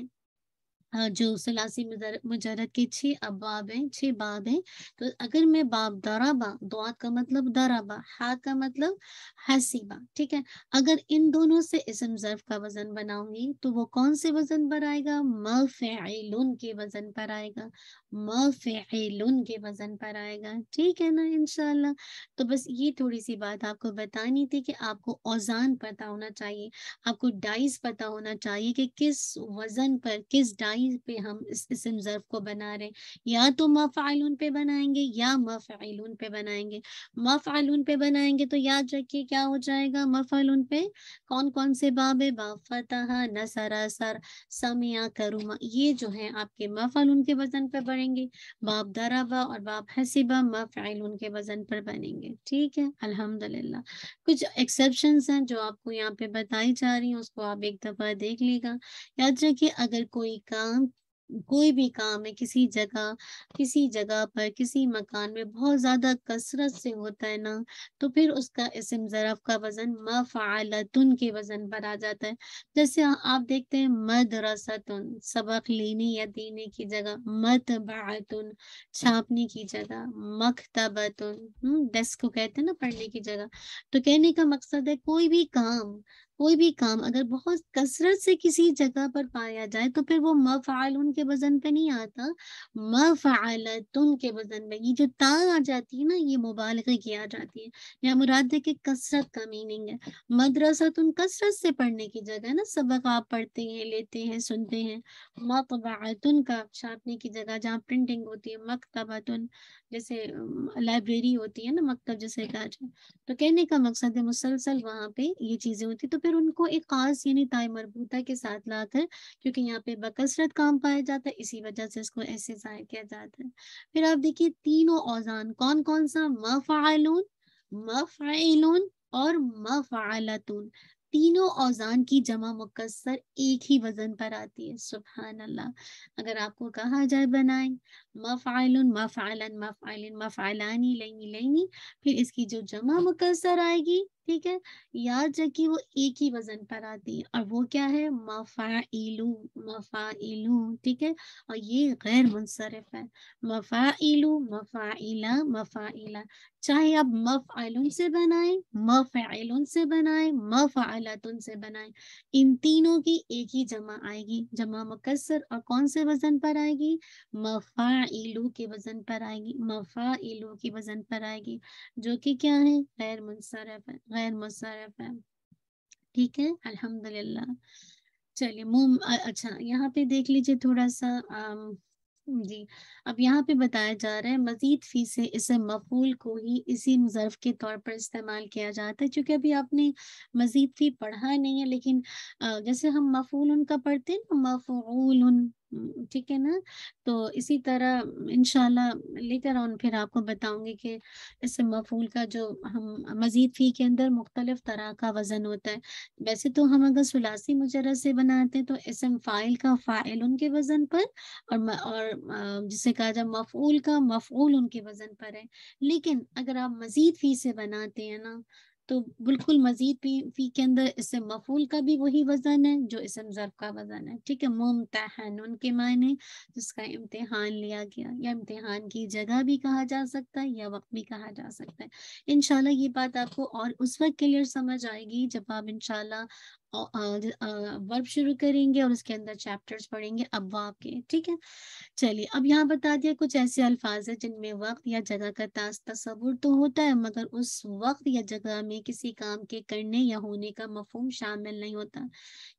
हाँ, जो सलासी मुजरत के छह अबाब हैं छः बाब हैं तो अगर मैं बाब दराबा दुआ का मतलब दराबा हा का मतलब हसीबा ठीक है अगर इन दोनों से इसम जर्फ का वजन बनाऊंगी तो वो कौन से वजन पर आएगा मफ़ेलुन के वजन पर आएगा मफ़ेलुन के वजन पर आएगा ठीक है ना इनशाला तो बस ये थोड़ी सी बात आपको बतानी थी कि आपको औजान पता होना चाहिए आपको डाइस पता होना चाहिए कि किस वजन पर किस डाइस साइज पे हम इस इसम जर्फ को बना रहे हैं या तो मफ़ाइलून पे बनाएंगे या मफ़ाइलून पे बनाएंगे मफ़ाइलून पे बनाएंगे तो याद रखिए क्या हो जाएगा मफ़ाइलून पे कौन कौन से बाब है न सरासर समिया करुमा ये जो है आपके मफ़ाइलून के वजन पर बनेंगे बाब दराबा और बाब हसीबा मफ़ाइलून के वजन पर बनेंगे ठीक है अल्हम्दुलिल्लाह कुछ एक्सेप्शन हैं जो आपको यहाँ पे बताई जा रही हैं उसको आप एक दफ़ा देख लेगा याद रखिए अगर कोई काम काम कोई भी काम है किसी जगह किसी जगह पर किसी मकान में बहुत ज्यादा कसरत से होता है ना तो फिर उसका इसम जरफ का वजन मफालतुन के वजन पर आ जाता है जैसे आप देखते हैं मदरसतुन सबक लेने या देने की जगह मत मतबातुन छापने की जगह मकतबतुन हम्म, डेस्क को कहते हैं ना पढ़ने की जगह तो कहने का मकसद है कोई भी काम कोई भी काम अगर बहुत कसरत से किसी जगह पर पाया जाए तो फिर वो मफ़ाल उनके वजन पे नहीं आता तुम के वजन पे ये जो ता आ जाती है ना ये की आ जाती है या मुराद के कसरत का मीनिंग है मदरसा तुम कसरत से पढ़ने की जगह है ना सबक आप पढ़ते हैं लेते हैं सुनते हैं मतबातुन का छापने की जगह जहाँ प्रिंटिंग होती है मकतबातुन जैसे लाइब्रेरी होती है ना मकतब जैसे कहा जाए तो कहने का मकसद है मुसलसल वहाँ पे ये चीजें होती तो फिर फिर उनको एक खास यानी ताय मरबूता के साथ लाकर क्योंकि यहाँ पे बकसरत काम पाया जाता है इसी वजह से इसको ऐसे जाहिर किया जाता है फिर आप देखिए तीनों औजान कौन कौन सा मफ़ालून मफ़ालून और मफ़ालतून तीनों औजान की जमा मुकसर एक ही वजन पर आती है सुबहान अल्लाह अगर आपको कहा जाए बनाए मफ़ालन मफ़ालन मफ़ालन मफ़ालानी लेंगी लेंगी फिर इसकी जो जमा मुकसर आएगी ठीक है याद रखिए वो एक ही वजन पर आती है और वो क्या है मफा इलू मफा इलू ठीक है और ये गैर मुनसरफ है मफा इलू मफा इला मफा इला चाहे आप मफ से बनाए मफ से बनाए मफ से बनाए इन तीनों की एक ही जमा आएगी जमा मुकसर और कौन से वजन पर आएगी मफा इलू के वजन पर आएगी मफा इलू के वजन पर आएगी जो कि क्या है गैर मुनसरफ है गैर मुसरफ है ठीक है अल्हम्दुलिल्लाह चलिए मुम अच्छा यहाँ पे देख लीजिए थोड़ा सा आम, जी अब यहाँ पे बताया जा रहा है मजीद फी से इसे मफूल को ही इसी मजरफ के तौर पर इस्तेमाल किया जाता है क्योंकि अभी आपने मजीद फी पढ़ा नहीं है लेकिन जैसे हम मफूल उनका पढ़ते हैं ना मफूल हम्म, ठीक है ना तो इसी तरह इनशाला लेटर ऑन फिर आपको बताऊंगी कि इस मफूल का जो हम मजीद फी के अंदर मुख्तलिफ तरह का वज़न होता है वैसे तो हम अगर सुलासी मुजरद से बनाते हैं तो इसम फ़ाइल का फ़ाइल उनके वज़न पर और और जिसे कहा जाए मफूल का मफूल उनके वज़न पर है लेकिन अगर आप मजीद फ़ी से बनाते हैं ना तो बिल्कुल मजीद भी फी के अंदर इसम मफूल का भी वही वजन है जो इसम जरब का वजन है ठीक है मुमतहन उनके मायने जिसका इम्तहान लिया गया या इम्तिहान की जगह भी कहा जा सकता है या वक्त भी कहा जा सकता है इनशाला ये बात आपको और उस वक्त क्लियर समझ आएगी जब आप इनशाला वर्ब शुरू करेंगे और उसके अंदर चैप्टर्स पढ़ेंगे अबवा के ठीक है चलिए अब यहाँ बता दिया कुछ ऐसे अल्फाज है जिनमें वक्त या जगह का ताज तस्वुर तो होता है मगर उस वक्त या जगह में किसी काम के करने या होने का मफहम शामिल नहीं होता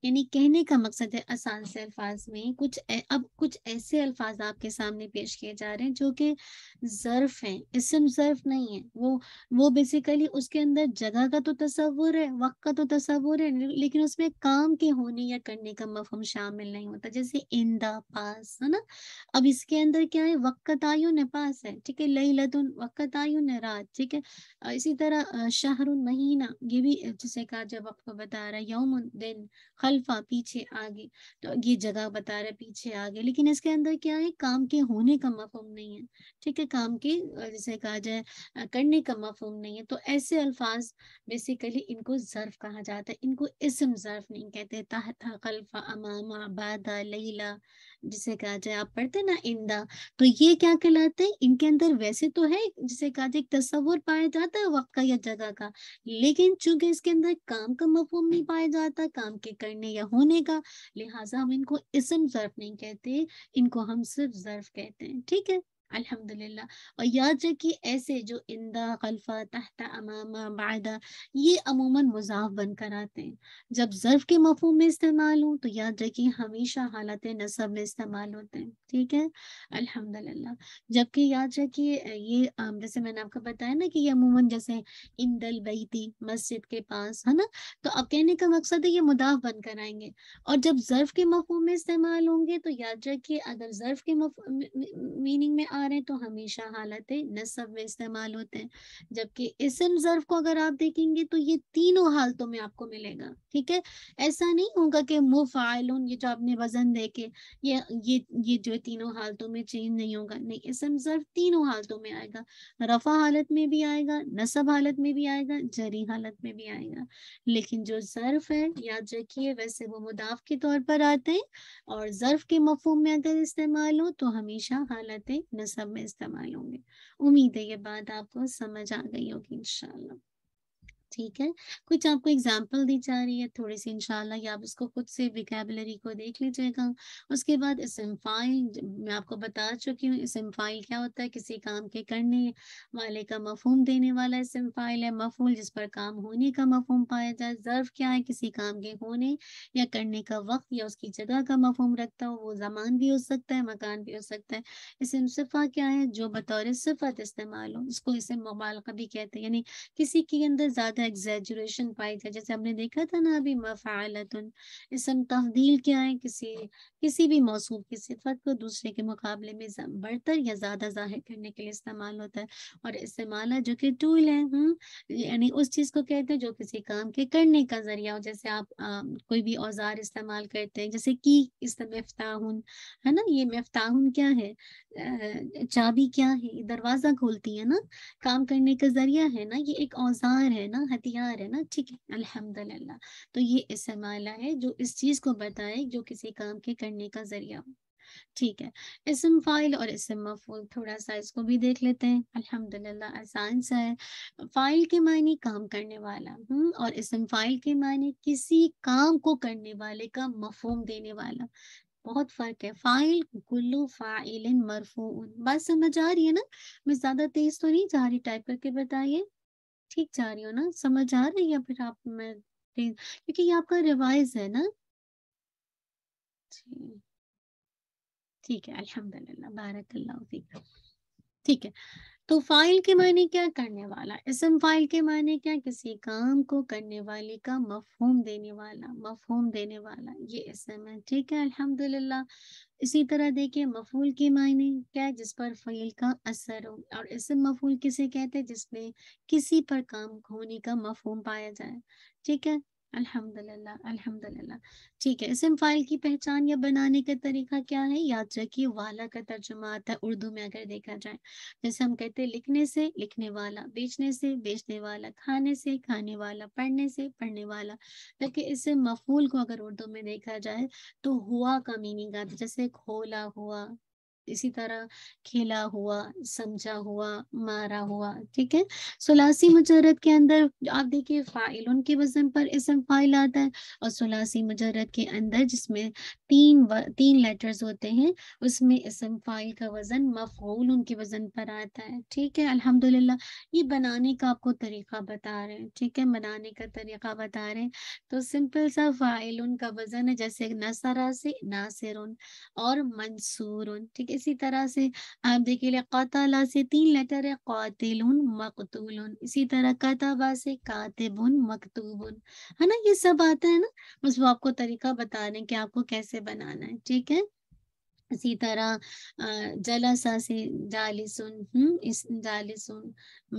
यानी कहने का मकसद है आसान से अल्फाज में कुछ ए, अब कुछ ऐसे अल्फाज आपके सामने पेश किए जा रहे हैं जो कि जर्फ है इसम जर्फ नहीं है वो वो बेसिकली उसके अंदर जगह का तो तस्वुर है वक्त का तो तस्वुर है लेकिन लेकिन उसमें काम के होने या करने का मफहम शामिल नहीं होता जैसे इन द पास है ना अब इसके अंदर क्या है वक़्त आयु न पास है ठीक है लई लतुन वक़्त आयु न रात ठीक है इसी तरह शहर महीना ये भी जैसे कहा जब आपको बता रहा है यौम दिन खलफा पीछे आगे तो ये जगह बता रहा है पीछे आगे लेकिन इसके अंदर क्या है काम के होने का मफहम नहीं है ठीक है काम के जैसे कहा जाए करने का मफहम नहीं है तो ऐसे अल्फाज बेसिकली इनको जर्फ कहा जाता है इनको इसम हम ज़र्फ नहीं कहते अमामा बादा लीला जिसे कहा जाए आप पढ़ते ना इंदा तो ये क्या कहलाते हैं इनके अंदर वैसे तो है जिसे कहा जाए तस्वुर पाया जाता है वक्त का या जगह का लेकिन चूंकि इसके अंदर काम का मफहम नहीं पाया जाता काम के करने या होने का लिहाजा हम इनको इसम ज़र्फ नहीं कहते इनको हम सिर्फ ज़र्फ कहते हैं ठीक है अल्हम्दुलिल्लाह और याद रखिए ऐसे जो इंदा खलफा तहता अमामा बादा ये अमूमन मुजाफ कर आते हैं जब ज़र्फ़ के मफहम में इस्तेमाल हों तो याद रखिए हमेशा हालत नसब में इस्तेमाल होते हैं ठीक है अल्हम्दुलिल्लाह जबकि याद रखिए ये जैसे मैंने आपको बताया ना कि ये अमूमन जैसे इंदल बैती मस्जिद के पास है ना तो अब कहने का मकसद है ये मुदाफ कर आएंगे और जब ज़र्फ़ के मफहम में इस्तेमाल होंगे तो याद रखिए अगर ज़र्फ़ के मीनिंग में आ रहे हैं तो हमेशा हालत नसब में इस्तेमाल होते हैं जबकि इसम जर्फ को अगर आप देखेंगे तो ये तीनों हालतों में आपको मिलेगा ठीक है ऐसा नहीं होगा कि मुफायल ये जो आपने वजन देखे ये ये ये जो तीनों हालतों में चेंज नहीं होगा नहीं इसम जर्फ तीनों हालतों में आएगा रफा हालत में भी आएगा नसब हालत में भी आएगा जरी हालत में भी आएगा लेकिन जो जर्फ है याद रखिए वैसे वो मुदाफ के तौर पर आते हैं और जर्फ के मफहम में अगर इस्तेमाल हो तो हमेशा हालत नसब सब में इस्तेमाल होंगे उम्मीद है ये बात आपको समझ आ गई होगी इनशाला ठीक है कुछ आपको एग्जाम्पल दी जा रही है थोड़ी सी इनशाला या आप इसको खुद से विकेबलरी को देख लीजिएगा उसके बाद इसम्फाइल मैं आपको बता चुकी हूँ इसम्फाइल क्या होता है किसी काम के करने वाले का मफहम देने वाला इसम्फाइल है मफूल जिस पर काम होने का मफहम पाया जाए जर्व क्या है किसी काम के होने या करने का वक्त या उसकी जगह का मफहम रखता हो वो जमान भी हो सकता है मकान भी हो सकता है इसम सिफा क्या है जो बतौर सिफत इस्तेमाल हो इसको इसे मुबालका भी कहते हैं यानी किसी के अंदर ज़्यादा था एग्जेजुरेशन पाई थी जैसे हमने देखा था ना अभी मफ़ालतन इसम तफदील क्या है किसी किसी भी मौसू की सिफत को दूसरे के मुकाबले में बढ़तर या ज़्यादा जाहिर करने के लिए इस्तेमाल होता है और इस्तेमाल जो कि टूल है यानी उस चीज़ को कहते हैं जो किसी काम के करने का जरिया हो जैसे आप आ, कोई भी औजार इस्तेमाल करते हैं जैसे की इस मफ्ताहन है ना ये मफ्ताहन क्या है चाबी क्या है दरवाज़ा खोलती है ना काम करने का जरिया है ना ये एक औजार है ना हथियार है ना ठीक है अल्हम्दुलिल्लाह तो ये इसम आला है जो इस चीज को बताए जो किसी काम के करने का जरिया ठीक है इसम फाइल और इसम मफूल थोड़ा सा इसको भी देख लेते हैं अल्हम्दुलिल्लाह आसान सा है फाइल के मायने काम करने वाला हम्म और इसम फाइल के मायने किसी काम को करने वाले का मफहम देने वाला बहुत फर्क है फाइल गुल्लू फाइलिन मरफून बात समझ आ रही है ना मैं ज्यादा तेज तो नहीं जा रही टाइप करके बताइए ठीक जा रही हो ना समझ आ रही है फिर आप मैं क्योंकि ये आपका रिवाइज है ना जी ठीक है अल्हम्दुलिल्लाह बारक ठीक है तो फाइल के मायने क्या करने वाला इसम फाइल के मायने क्या किसी काम को करने वाले का मफहूम देने वाला मफहम देने वाला ये इसम है ठीक है अल्हम्दुलिल्लाह इसी तरह देखिए मफूल के मायने क्या है जिस पर फाइल का असर हो और इसम मफूल किसे कहते हैं जिसमें किसी पर काम होने का मफहूम पाया जाए ठीक है अल्हम्दुलिल्लाह अल्हम्दुलिल्लाह ठीक है इसम फाइल की पहचान या बनाने का तरीका क्या है याद रखिए वाला का तर्जुमा आता है उर्दू में अगर देखा जाए जैसे हम कहते हैं लिखने से लिखने वाला बेचने से बेचने वाला खाने से खाने वाला पढ़ने से पढ़ने वाला जबकि इसे मफूल को अगर उर्दू में देखा जाए तो हुआ का मीनिंग आता है जैसे खोला हुआ इसी तरह खेला हुआ समझा हुआ मारा हुआ ठीक है सुलासी मुजरद के अंदर आप देखिए फाइल उनके वजन पर इसम फाइल आता है और सुलासी मुजरत के अंदर जिसमें तीन व, तीन लेटर्स होते हैं उसमें इसम फाइल का वजन मफूल उनके वजन पर आता है ठीक है अल्हम्दुलिल्लाह ये बनाने का आपको तरीका बता रहे हैं ठीक है बनाने का तरीका बता रहे हैं तो सिंपल सा फाइल उनका वजन है जैसे नसरा से नासिर और मंसूर ठीक इसी तरह से आप देखिए कतला से तीन लेटर है कातिलुन मकतूलुन इसी तरह कतबा से कातिबुन मकतूबुन है ना ये सब आता है ना बस वो आपको तरीका बता रहे हैं कि आपको कैसे बनाना है ठीक है इसी तरह जलासा से जालिसुन हम्म, इस जालिसुन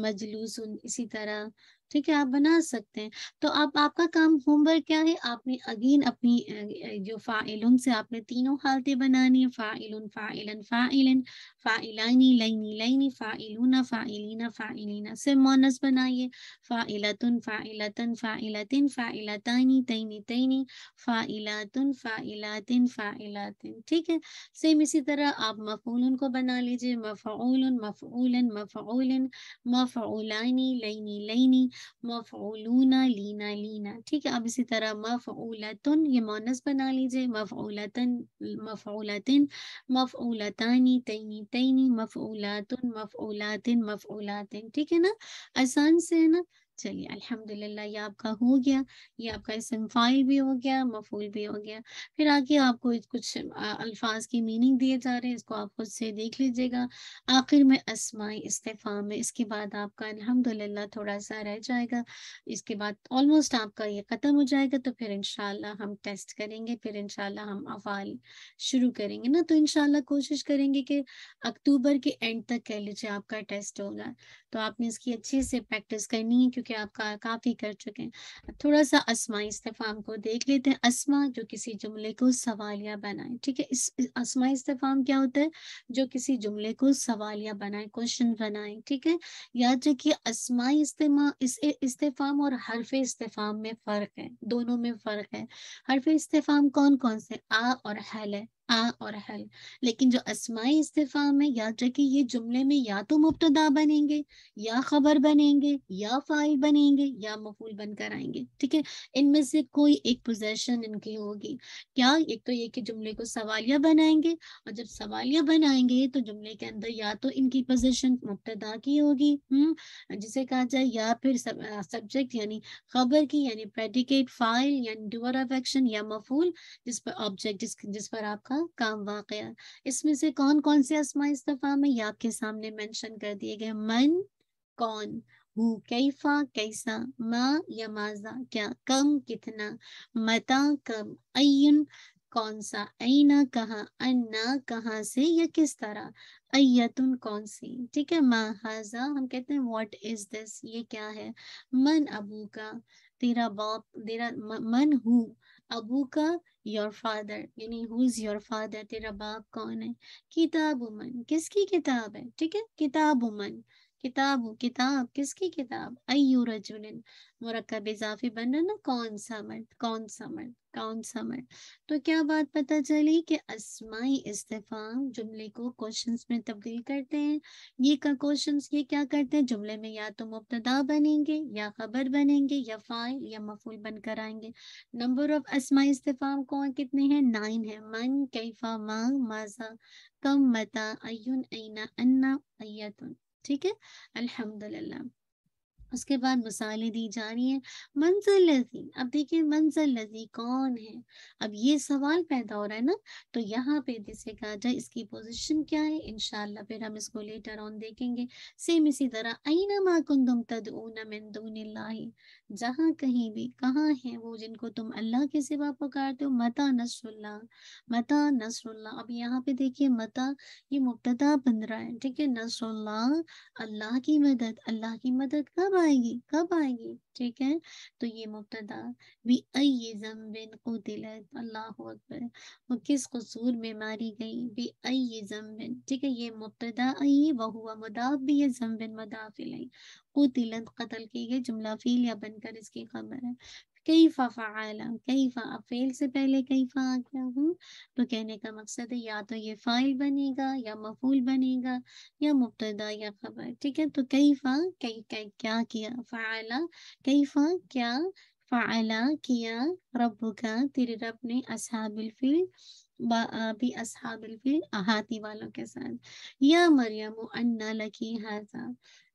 मजलूसुन इसी तरह ठीक है आप बना सकते हैं तो आप आपका काम होमवर्क क्या है आपने अगेन अपनी जो फ़ाइलों से आपने तीनों हालतें बनानी है फ़ाइलन फ़ाइलन फ़ाइलन फ़ाइलानी लाइनी लाइनी फ़ाइलूना फ़ाइलीना फ़ाइलीना से मोनस बनाइए फ़ाइलतुन फ़ाइलतन फ़ाइलतिन फ़ाइलतानी तैनी तैनी फ़ाइलातुन फ़ाइलातिन फ़ाइलातिन ठीक है सेम इसी तरह आप मफूल को बना लीजिए मफ़ूल मफ़ूलन मफ़ूलन मफ़ूलानी लाइनी लईनी मफ़ूलूना लीना लीना ठीक है अब इसी तरह मफ़ूलतन ये मोनस बना लीजिए मफ़ूलतन मफ़ूलतिन मफ़ूलतानी तयनी तयनी मफ़ूलातन मफ़ूलातिन मफ़ूलातिन ठीक है ना आसान से है ना चलिए अल्हम्दुलिल्लाह ये आपका हो गया ये आपका इसम फाइल भी हो गया मफूल भी हो गया फिर आगे आपको कुछ अल्फाज की मीनिंग दिए जा रहे हैं इसको आप खुद से देख लीजिएगा आखिर में असमाय इस्तेफाम में इसके बाद आपका अल्हम्दुलिल्लाह थोड़ा सा रह जाएगा इसके बाद ऑलमोस्ट आपका ये ख़त्म हो जाएगा तो फिर इनशाला हम टेस्ट करेंगे फिर इनशाला हम अफाल शुरू करेंगे ना तो इनशाला कोशिश करेंगे कि अक्टूबर के एंड तक कह लीजिए आपका टेस्ट होगा तो आपने इसकी अच्छे से प्रैक्टिस करनी है क्योंकि चुके आप का, काफ़ी कर चुके हैं थोड़ा सा असमा इस्तेफाम को देख लेते हैं असमा जो किसी जुमले को सवालिया बनाए ठीक है इस असमा इस्तेफाम क्या होता है जो किसी जुमले को सवालिया बनाए क्वेश्चन बनाए ठीक है याद रखिए असमा इस्तेमा इस्तेफाम और हरफ इस्तेफाम में फ़र्क है दोनों में फ़र्क है हरफ इस्तेफाम कौन कौन से आ और हैल है आ और हल लेकिन जो असमाई इस्तेफाम है याद रखिए ये जुमले में या तो मुबतदा बनेंगे या खबर बनेंगे या फाइल बनेंगे या मफूल बनकर आएंगे ठीक है इनमें से कोई एक पोजेशन इनकी होगी क्या एक तो ये कि जुमले को सवालिया बनाएंगे और जब सवालिया बनाएंगे तो जुमले के अंदर या तो इनकी पोजेशन मुबतदा की होगी हम्म जिसे कहा जाए या फिर सब्जेक्ट यानी खबर की यानी प्रेडिकेट फाइल यानी डूअर ऑफ एक्शन या मफूल जिस पर ऑब्जेक्ट जिस, जिस पर आपका काम वाकया इसमें से कौन कौन से आसमा इस्तफा में ये आपके सामने मेंशन कर दिए गए मन कौन हु कैफा कैसा मा या माजा क्या कम कितना मता कम अयन कौन सा अना कहा अन्ना कहा से या किस तरह अयतुन कौन सी ठीक है मा हाजा हम कहते हैं व्हाट इज दिस ये क्या है मन अबू का तेरा बाप तेरा मन हूँ अबू का योर फादर यानी हु इज योर फादर तेरा बाप कौन है किताब उमन किसकी किताब है ठीक है किताब उमन किताब किताब किसकी किताब अयू रजुलिन मुरकब इजाफी बन रहा ना कौन सा मर्द कौन सा मर्द कौन सा मर्द तो क्या बात पता चली कि असमाई इस्तेफाम जुमले को क्वेश्चन में तब्दील करते हैं ये का क्वेश्चन ये क्या करते हैं जुमले में या तो मुबतदा बनेंगे या खबर बनेंगे या फाइल या मफूल बनकर आएंगे नंबर ऑफ असमाई इस्तेफाम कौन कितने हैं नाइन है मन कैफा मांग माजा कम मता अयुन अना अन्ना अयतुन ठीक है अल्हम्दुलिल्लाह उसके बाद मिसालें दी जा रही है मंजिल लजी अब देखिए मंजिल लजी कौन है अब ये सवाल पैदा हो रहा है ना तो यहाँ पे जैसे कहा जाए इसकी पोजीशन क्या है इनशाला फिर हम इसको लेटर ऑन देखेंगे सेम इसी तरह आईना मा कुंदुम तदऊन मिन दूनिल्लाह जहाँ कहीं भी कहाँ है वो जिनको तुम अल्लाह के सिवा पुकारते हो मता नसरुल्ला मता नसरुल्ला अब यहाँ पे देखिए मता ये मुबतदा बन रहा है ठीक है नसरुल्ला अल्लाह की मदद अल्लाह की मदद कब आएगी कब आएगी ठीक है तो ये मुबतदा भी अय जम्बिन कुतिलत अल्लाह अकबर वो किस कसूर में मारी गई भी अय जम्बिन ठीक है ये मुबतदा अय वह हुआ मुदाफ भी ये जम्बिन मदाफिल कुतिलत कतल की गई जुमला फील या बनकर इसकी खबर है कई फ़ाला कई फ़ाल से पहले कई फ़ा आ गया तो कहने का मकसद है या तो ये फ़ाइल बनेगा या मफूल बनेगा या मुबतदा या खबर ठीक है तो कई फ़ा कई क्या किया फ़ाला कई फ़ा क्या फ़ाला किया रब का तेरे रब ने असहाबिल फिल भी असहाबिल फिल अहाती वालों के साथ या मरियम अन्ना लकी हाजा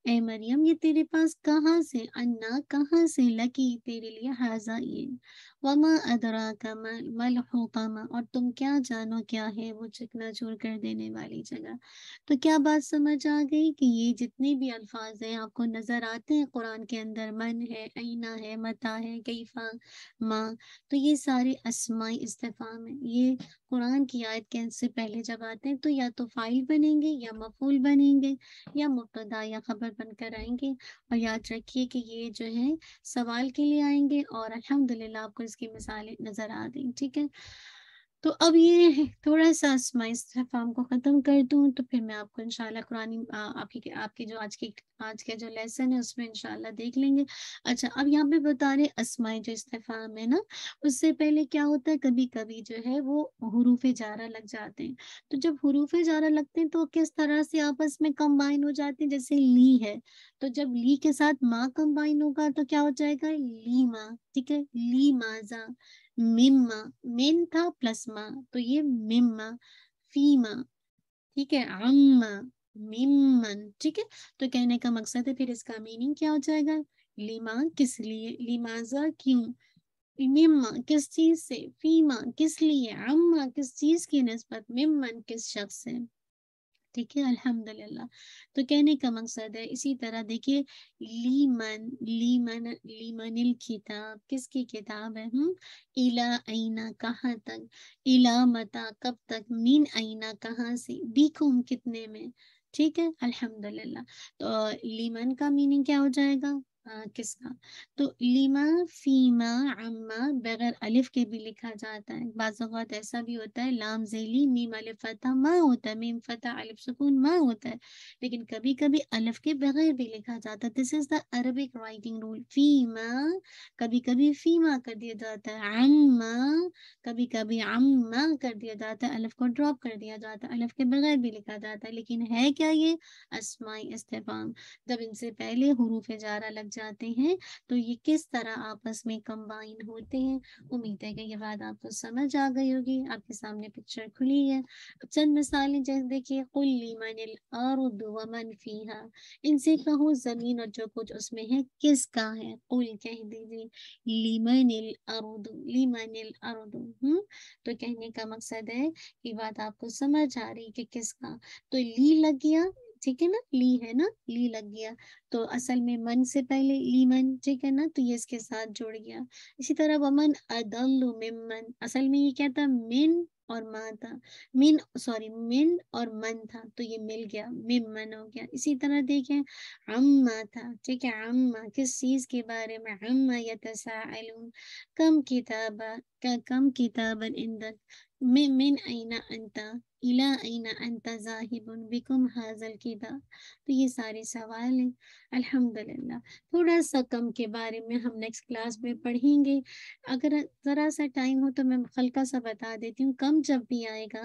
ए मरियम ये तेरे पास कहाँ से अन्ना कहाँ से लकी तेरे लिए हाजा ये वमा अदरा का मल हुकामा और तुम क्या जानो क्या है वो चकनाचूर कर देने वाली जगह तो क्या बात समझ आ गई कि ये जितने भी अल्फाज हैं आपको नज़र आते हैं कुरान के अंदर मन है आईना है मता है कैफा माँ तो ये सारे असमाई इस्तेफाम है ये कुरान की आयत के से पहले जब आते हैं तो या तो फाइल बनेंगे या मफूल बनेंगे या मुबदा या खबर बनकर आएंगे और याद रखिए कि ये जो है सवाल के लिए आएंगे और अल्हम्दुलिल्लाह आपको इसकी मिसालें नज़र आ गई ठीक है तो अब ये थोड़ा सा आसमाइस फॉर्म को ख़त्म कर दूँ तो फिर मैं आपको इनशाला कुरानी आपकी आपके जो आज की आज का जो लेसन है उसमें इनशाला देख लेंगे अच्छा अब यहाँ पे बता रहे आसमाई जो इस्तेफाम है ना उससे पहले क्या होता है कभी कभी जो है वो हरूफ जारा लग जाते हैं तो जब हरूफ जारा लगते हैं तो किस तरह से आपस में कम्बाइन हो जाते हैं जैसे ली है तो जब ली के साथ माँ कम्बाइन होगा तो क्या हो जाएगा माँ ठीक है ली माजा मिम्मा मेन था प्लस मा तो ये मिम्मा फीमा ठीक है अम्मा मिम्मन ठीक है तो कहने का मकसद है फिर इसका मीनिंग क्या हो जाएगा लिमा किस लिए लिमाजा क्यों मिम्मा किस चीज से फीमा किस लिए अम्मा किस चीज की नस्बत मिम्मन किस शख्स से ठीक है अल्हम्दुलिल्लाह तो कहने का मकसद है इसी तरह देखिए लीमन लीमन लीमनिल किताब किसकी किताब है हम हम्म, इला आईना कहाँ तक इला मता कब तक मीन आईना कहाँ से बीकुम कितने में ठीक है अल्हम्दुलिल्लाह तो लीमन का मीनिंग क्या हो जाएगा किसका तो लिमा फीमा अम्मा बगैर अलिफ के भी लिखा जाता है बाज़ात ऐसा भी होता है लाम जेली मीम अलिफ माँ होता है मीम फतः अलिफ सुकून माँ होता है लेकिन कभी कभी अलिफ के बगैर भी लिखा जाता है this is the Arabic writing rule फीमा कभी कभी फीमा कर दिया जाता है अम्मा कभी कभी अम्मा कर दिया जाता है अलिफ को ड्रॉप कर दिया जाता है अलिफ के बगैर भी लिखा जाता है लेकिन है क्या ये असमाई इस्तेफाम जब इनसे पहले हरूफ जारा लग जाते हैं तो ये किस तरह आपस में कंबाइन होते हैं उम्मीद है कि ये बात आपको समझ आ गई होगी आपके सामने पिक्चर खुली है चंद मिसालें जैसे देखिए कुल्ली मन और फीहा इनसे कहो जमीन और जो कुछ उसमें है किसका है कुल कह दीजिए लीमन अरुद लीमन अरुद हम्म? तो कहने का मकसद है कि बात आपको समझ आ रही है कि किसका तो ली लग गया ठीक है ना ली है ना ली लग गया तो असल में मन से पहले ली मन ठीक है ना तो ये इसके साथ जुड़ गया इसी तरह वमन अदल मिमन असल में ये क्या था मिन और माँ था मिन सॉरी मिन और मन था तो ये मिल गया मिमन हो गया इसी तरह देखें अम्मा था ठीक है अम्मा किस चीज के बारे में अम्मा या तसा कम किताबा का कम किताबन इंदक मिन ऐना अंता बिकुम हाजल किदा तो ये सारे सवाल हैं अल्हम्दुलिल्लाह थोड़ा सा कम के बारे में हम नेक्स्ट क्लास में पढ़ेंगे अगर ज़रा सा टाइम हो तो मैं हल्का सा बता देती हूँ कम जब भी आएगा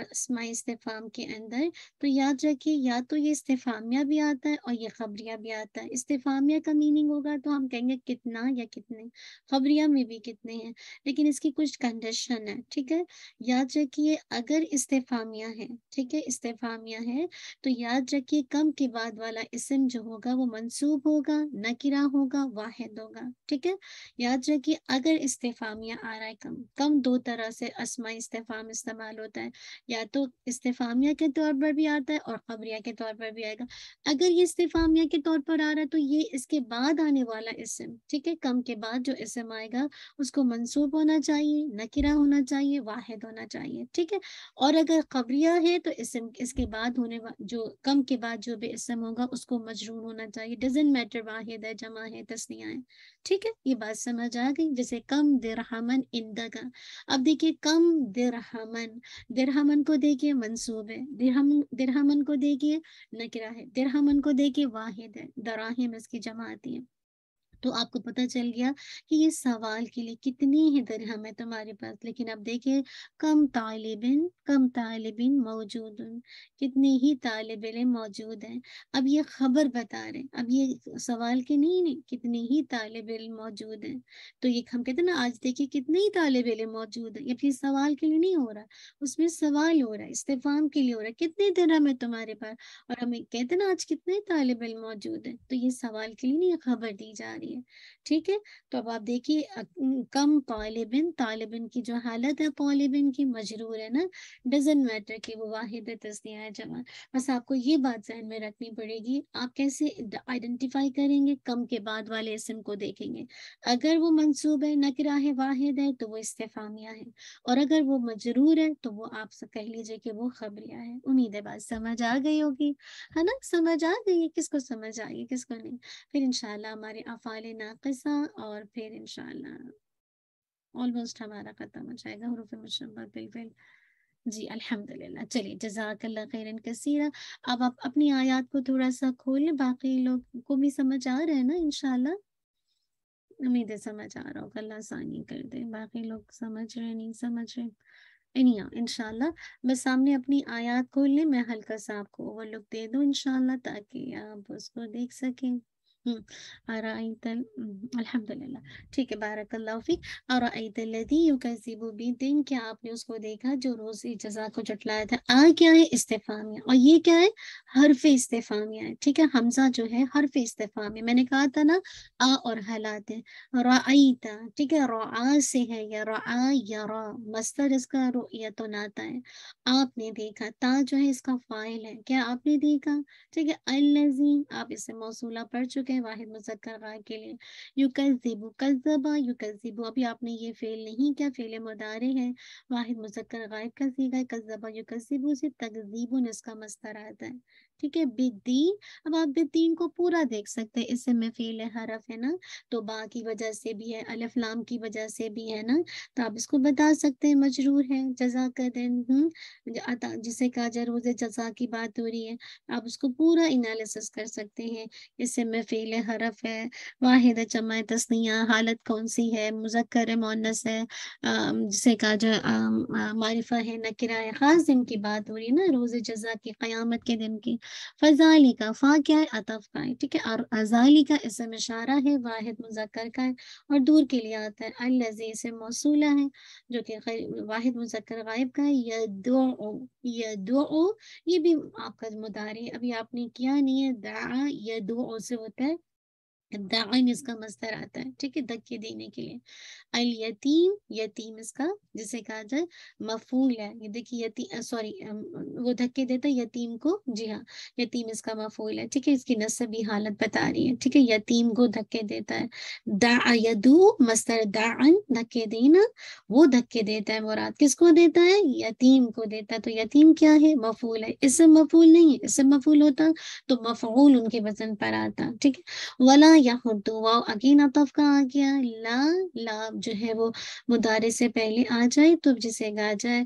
असमा इस्तेफ़ाम के अंदर तो याद रखिए या तो ये इस्तेफ़ामिया भी आता है और ये खबरिया भी आता है इस्तेफ़ामिया का मीनिंग होगा तो हम कहेंगे कितना या कितने खबरिया में भी कितने हैं लेकिन इसकी कुछ कंडीशन है ठीक है याद रखिए अगर इस्ते इस्तेफामिया है ठीक है इस्तेफामिया है तो याद रखिए कम के बाद वाला इसम जो होगा वो मंसूब होगा नकिरा होगा वाहिद होगा ठीक है याद रखिए अगर इस्तेफामिया आ रहा है कम कम दो तरह से असमा इस्तेफाम इस्तेमाल होता है या तो इस्तेफामिया के तौर पर भी आता है और खबरिया के तौर पर भी आएगा अगर ये इस्तेफामिया के तौर पर आ रहा है तो ये इसके बाद आने वाला इसम ठीक है कम के बाद जो इसम आएगा उसको मंसूब होना चाहिए नकिरा होना चाहिए वाहिद होना चाहिए ठीक है और और अगर कबरिया है तो इसम इसके बाद होने जो कम के बाद जो भी इसम होगा उसको मजरूर होना चाहिए डजेंट मैटर वाहिद है जमा है तस्निया है ठीक है ये बात समझ आ गई जैसे कम दिरहमन इंदा का अब देखिए कम दिरहमन दिरहमन को देखिए मनसूब है दिरहम दिरहमन को देखिए नकरा है दिरहमन को देखिए वाहिद है दराहिम इसकी जमा आती है तो आपको पता चल गया कि ये सवाल के लिए कितनी ही दरहम है तुम्हारे पास लेकिन अब देखिए कम तालिबिन कम तालिबिन मौजूद कितने ही तालब मौजूद हैं अब ये खबर बता रहे हैं अब ये सवाल के नहीं नहीं कितने ही तालब मौजूद हैं तो ये हम कहते हैं ना आज देखिए कितने ही तालब इम मौजूद है ये फिर सवाल के लिए नहीं हो रहा उसमें सवाल हो रहा है इस्तेफाम के लिए हो रहा है कितने दरहम है तुम्हारे पास और हमें कहते ना आज कितने तालब इम मौजूद है तो ये सवाल के लिए नहीं खबर दी जा रही है चाहिए ठीक है तो अब आप देखिए कम तालिबिन तालिबिन की जो हालत है तालिबिन की मजरूर है ना डजेंट मैटर कि वो वाहिद तस्निया है जमा बस आपको ये बात जहन में रखनी पड़ेगी आप कैसे आइडेंटिफाई करेंगे कम के बाद वाले इसम को देखेंगे अगर वो मनसूब है नकरा है वाहिद है तो वो इस्तेफामिया है और अगर वो मजरूर है तो वो आप कह लीजिए कि वो खबरिया है उम्मीद है बात समझ आ गई होगी है ना समझ आ गई है किसको समझ आ गई किसको नहीं फिर इनशाला हमारे आफान फ़ाइल नाकसा और फिर इन ऑलमोस्ट हमारा ख़त्म हो जाएगा हरूफ मुशम्मल बिल्कुल जी अल्हम्दुलिल्लाह चलिए जजाकल्ला खैरन कसीरा अब आप अपनी आयात को थोड़ा सा खोलें बाकी लोग को भी समझ आ रहा है ना इनशाला उम्मीद है समझ आ रहा होगा अल्लाह आसानी कर दे बाकी लोग समझ रहे नहीं समझ रहे इनिया इनशाला बस सामने अपनी आयात खोल लें मैं हल्का सा आपको ओवरलुक दे दूँ इनशाला ताकि आप उसको देख सकें ठीक है बारक फिक अराइत लदी क्या आपने उसको देखा जो रोज इजजा को जटलाया था आ क्या है इस्तेफामिया और ये क्या है हरफ इस्तेफामिया है ठीक है हमजा जो है हरफ इस्तेफामिया मैंने कहा था ना आ और हलात है ठीक है आ से है या रा या रो मस्तर इसका या तो नाता है आपने देखा ता जो है इसका फाइल है क्या आपने देखा ठीक है अल आप इसे मौसूला पढ़ चुके हैं वाहिद मुजक्कर गा के लिए युकजिबु कजबा युकजिबु अभी आपने ये फेल नहीं क्या फेल मुदारे हैं वाहिद मुजक्कर गायब का सीगा कजबा युकजिबु से तकजीबो नस्खा मस्तर आता है ठीक है बिदीन अब आप बिदीन को पूरा देख सकते हैं इससे में फेल है हरफ है ना तो बा की वजह से भी है अलफ लाम की वजह से भी है ना तो आप इसको बता सकते हैं मजरूर है जजा का दिन हम्म जिसे कहा जा रोज जजा की बात हो रही है आप उसको पूरा एनालिसिस कर सकते हैं इससे में फेल है हरफ है वाहिद चमा तस्निया हालत कौन सी है मुजक्कर मोनस है जिसे कहा जो मारिफा है नकिरा है खास दिन की बात हो रही है ना रोज़ जजा की क्यामत के दिन की फजाली का फा क्या है अतफ का है ठीक है और अजाली का इसम इशारा है वाहिद मुजक्कर का है और दूर के लिए आता है अलजी से मौसूला है जो कि वाहिद मुजक्कर गायब का है यदो यदो ये भी आपका मुदारी अभी आपने किया नहीं है दा यदो से होता है दाइन इसका मस्तर आता है ठीक है धक्के देने के लिए अल यतीम यतीम इसका जिसे कहा जाए मफूल है ये देखिए यतीम सॉरी वो धक्के देता है यतीम को जी हाँ यतीम इसका मफूल है ठीक है इसकी नस्बी हालत बता रही है ठीक है यतीम को धक्के देता है दायदू मस्तर दाइन धक्के देना वो धक्के देता है मुराद किसको देता है यतीम को देता है तो यतीम क्या है मफूल है इससे मफूल नहीं है इससे मफूल होता तो मफूल उनके वजन पर आता ठीक है वला दो वाव अगेन अतफ का आ गया ला ला जो है वो मुदारे से पहले आ जाए तो जिसे गा जाए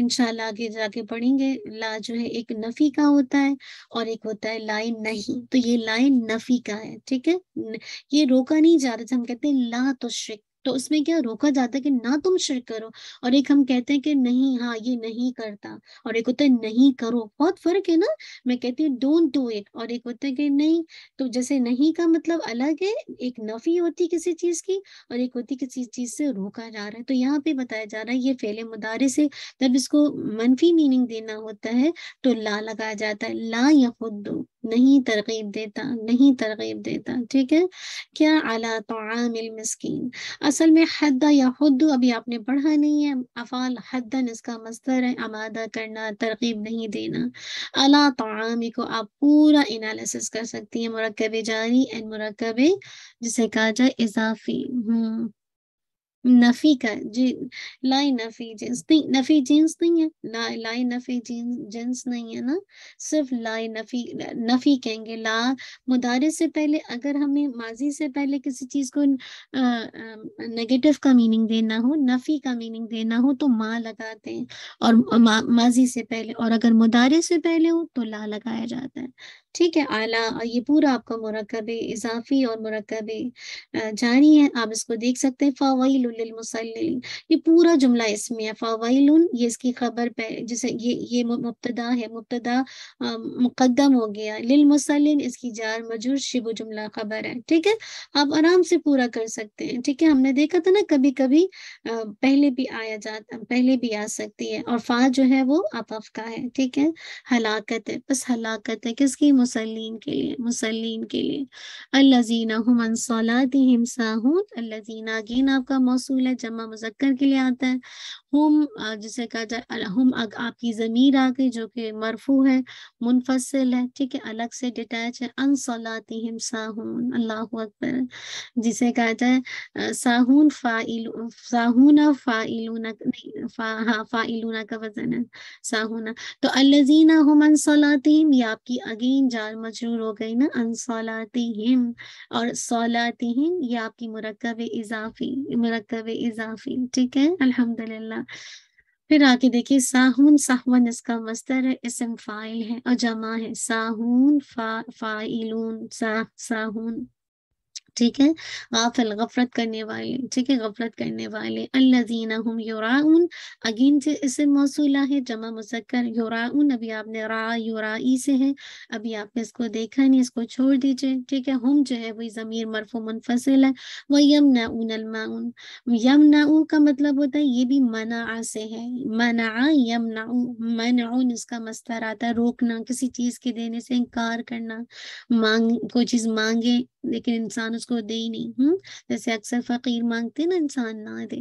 इनशाला आगे जाके पढ़ेंगे ला जो है एक नफ़ी का होता है और एक होता है लाए नहीं तो ये लाए नफ़ी का है ठीक है ये रोका नहीं जा रहा था हम कहते हैं ला तो शिक तो उसमें क्या रोका जाता है कि ना तुम शिर करो और एक हम कहते हैं कि नहीं हाँ ये नहीं करता और एक होता है नहीं करो बहुत फर्क है ना मैं कहती हूँ डोंट डू इट और एक होता है कि नहीं तो जैसे नहीं का मतलब अलग है एक नफी होती किसी चीज की और एक होती किसी चीज से रोका जा रहा है तो यहाँ पे बताया जा रहा है ये फेले मुदारे से जब इसको मनफी मीनिंग देना होता है तो ला लगाया जाता है ला या खुद नहीं तरगीब देता नहीं तरगीब देता ठीक है क्या अला आमिल मस्किन असल में हद या हद अभी आपने पढ़ा नहीं है अफ़ाल हद इसका मस्तर है आमादा करना तरगीब नहीं देना अला आमी को आप पूरा एनालिसिस कर सकती हैं मरकब जारी एंड मरकब जिसे कहा जाए इजाफी हम्म नफ़ी का जी लाई नफ़ी जींस नहीं नफ़ी जिन्स नहीं है ला लाई नफ़ी जिन्स जिन्स नहीं है ना सिर्फ लाई नफ़ी नफ़ी कहेंगे ला मुदारे से पहले अगर हमें माजी से पहले किसी चीज़ को नेगेटिव का मीनिंग देना हो नफ़ी का मीनिंग देना हो तो माँ लगाते हैं और मा, माजी से पहले और अगर मुदारे से पहले हो तो ला लगाया जाता है ठीक है आला ये पूरा आपका मरकब इजाफी और मरकब जारी है आप इसको देख सकते हैं फ़ावैलमसलिन ये पूरा जुमला इसमें है फ़ावैल ये इसकी खबर पे जैसे ये ये मुबतदा है मुबतदा मुकदम हो गया लिलमसलिन इसकी जार मजूर शिव जुमला खबर है ठीक है आप आराम से पूरा कर सकते हैं ठीक है हमने देखा था ना कभी कभी पहले भी आया जाता पहले भी आ सकती है और फा जो है वो अपफ का है ठीक है हलाकत है बस हलाकत है किसकी मुसलिन के लिए मुसलिन के लिए अल्लाजीना हम अल्लाजीना अगेन आपका मौसू है जमा मुजक्कर के लिए आता है हम जिसे कहा जाए हम आपकी ज़मीर आ गई जो कि मरफू है मुनफसल है ठीक है अलग से डिटैच है अनसलाती हिम साहून अल्लाह अकबर जिसे कहा जाए साहून फ़ाइल साहूना फ़ाइलूना फ़ाइलूना हाँ, का वजन है साहूना तो अल्लजीना हम हिम ये आपकी अगेन जाल मजरूर हो गई ना हिम और हिम ये आपकी मरकब इजाफी मरकब इजाफी ठीक है अल्हम्दुलिल्लाह फिर आके देखिए साहून साहवन इसका मस्तर है इसम फाइल है और जमा है साहून फा, फाइलून सा, साहून ठीक है गाफिल गफरत करने वाले ठीक है गफरत करने वाले अल्लाजीना हम युराउन अगेन से इससे मौसूला है जमा मुजक्कर युराउन अभी आपने रा युराई से है अभी आपने इसको देखा नहीं इसको छोड़ दीजिए ठीक है हम जो है वही ज़मीर मरफू मुनफसिल है वह यमना उन अलमाउन यमना का मतलब होता है ये भी मना से है मना यमना मनउन इसका मस्तर आता है रोकना किसी चीज़ के देने से इनकार करना मांग कोई चीज़ मांगे लेकिन इंसान उसको उसको दे ही नहीं हूँ जैसे अक्सर फ़कीर मांगते ना इंसान ना दे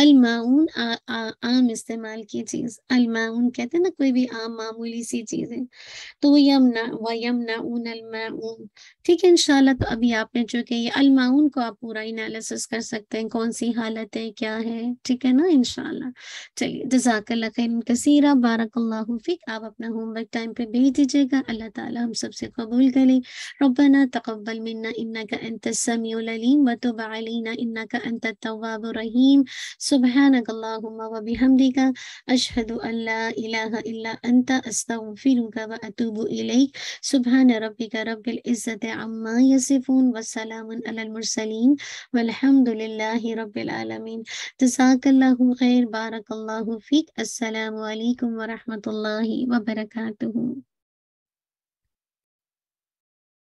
अलमाउन आम इस्तेमाल की चीज़ अलमाउन कहते हैं ना कोई भी आम मामूली सी चीज है तो यम ना वम ना ऊन अलमाउन ठीक है इनशाला तो अभी आपने जो कि अलमाउन को आप पूरा इनालिसिस कर सकते हैं कौन सी हालत है क्या है ठीक है ना इनशाला चलिए जजाक खैर कसीरा बारकल्लाफिक आप अपना होमवर्क टाइम पे भेज दीजिएगा अल्लाह ताला हम सबसे कबूल करें रबना तकबल मिन्ना इन्ना का इंतजार السميع العليم وتب علينا إنك أنت التواب الرحيم سبحانك اللهم وبحمدك أشهد أن لا إله إلا أنت أستغفرك وأتوب إليك سبحان ربك رب العزة عما يصفون وسلام على المرسلين والحمد لله رب العالمين جزاك الله خير بارك الله فيك السلام عليكم ورحمة الله وبركاته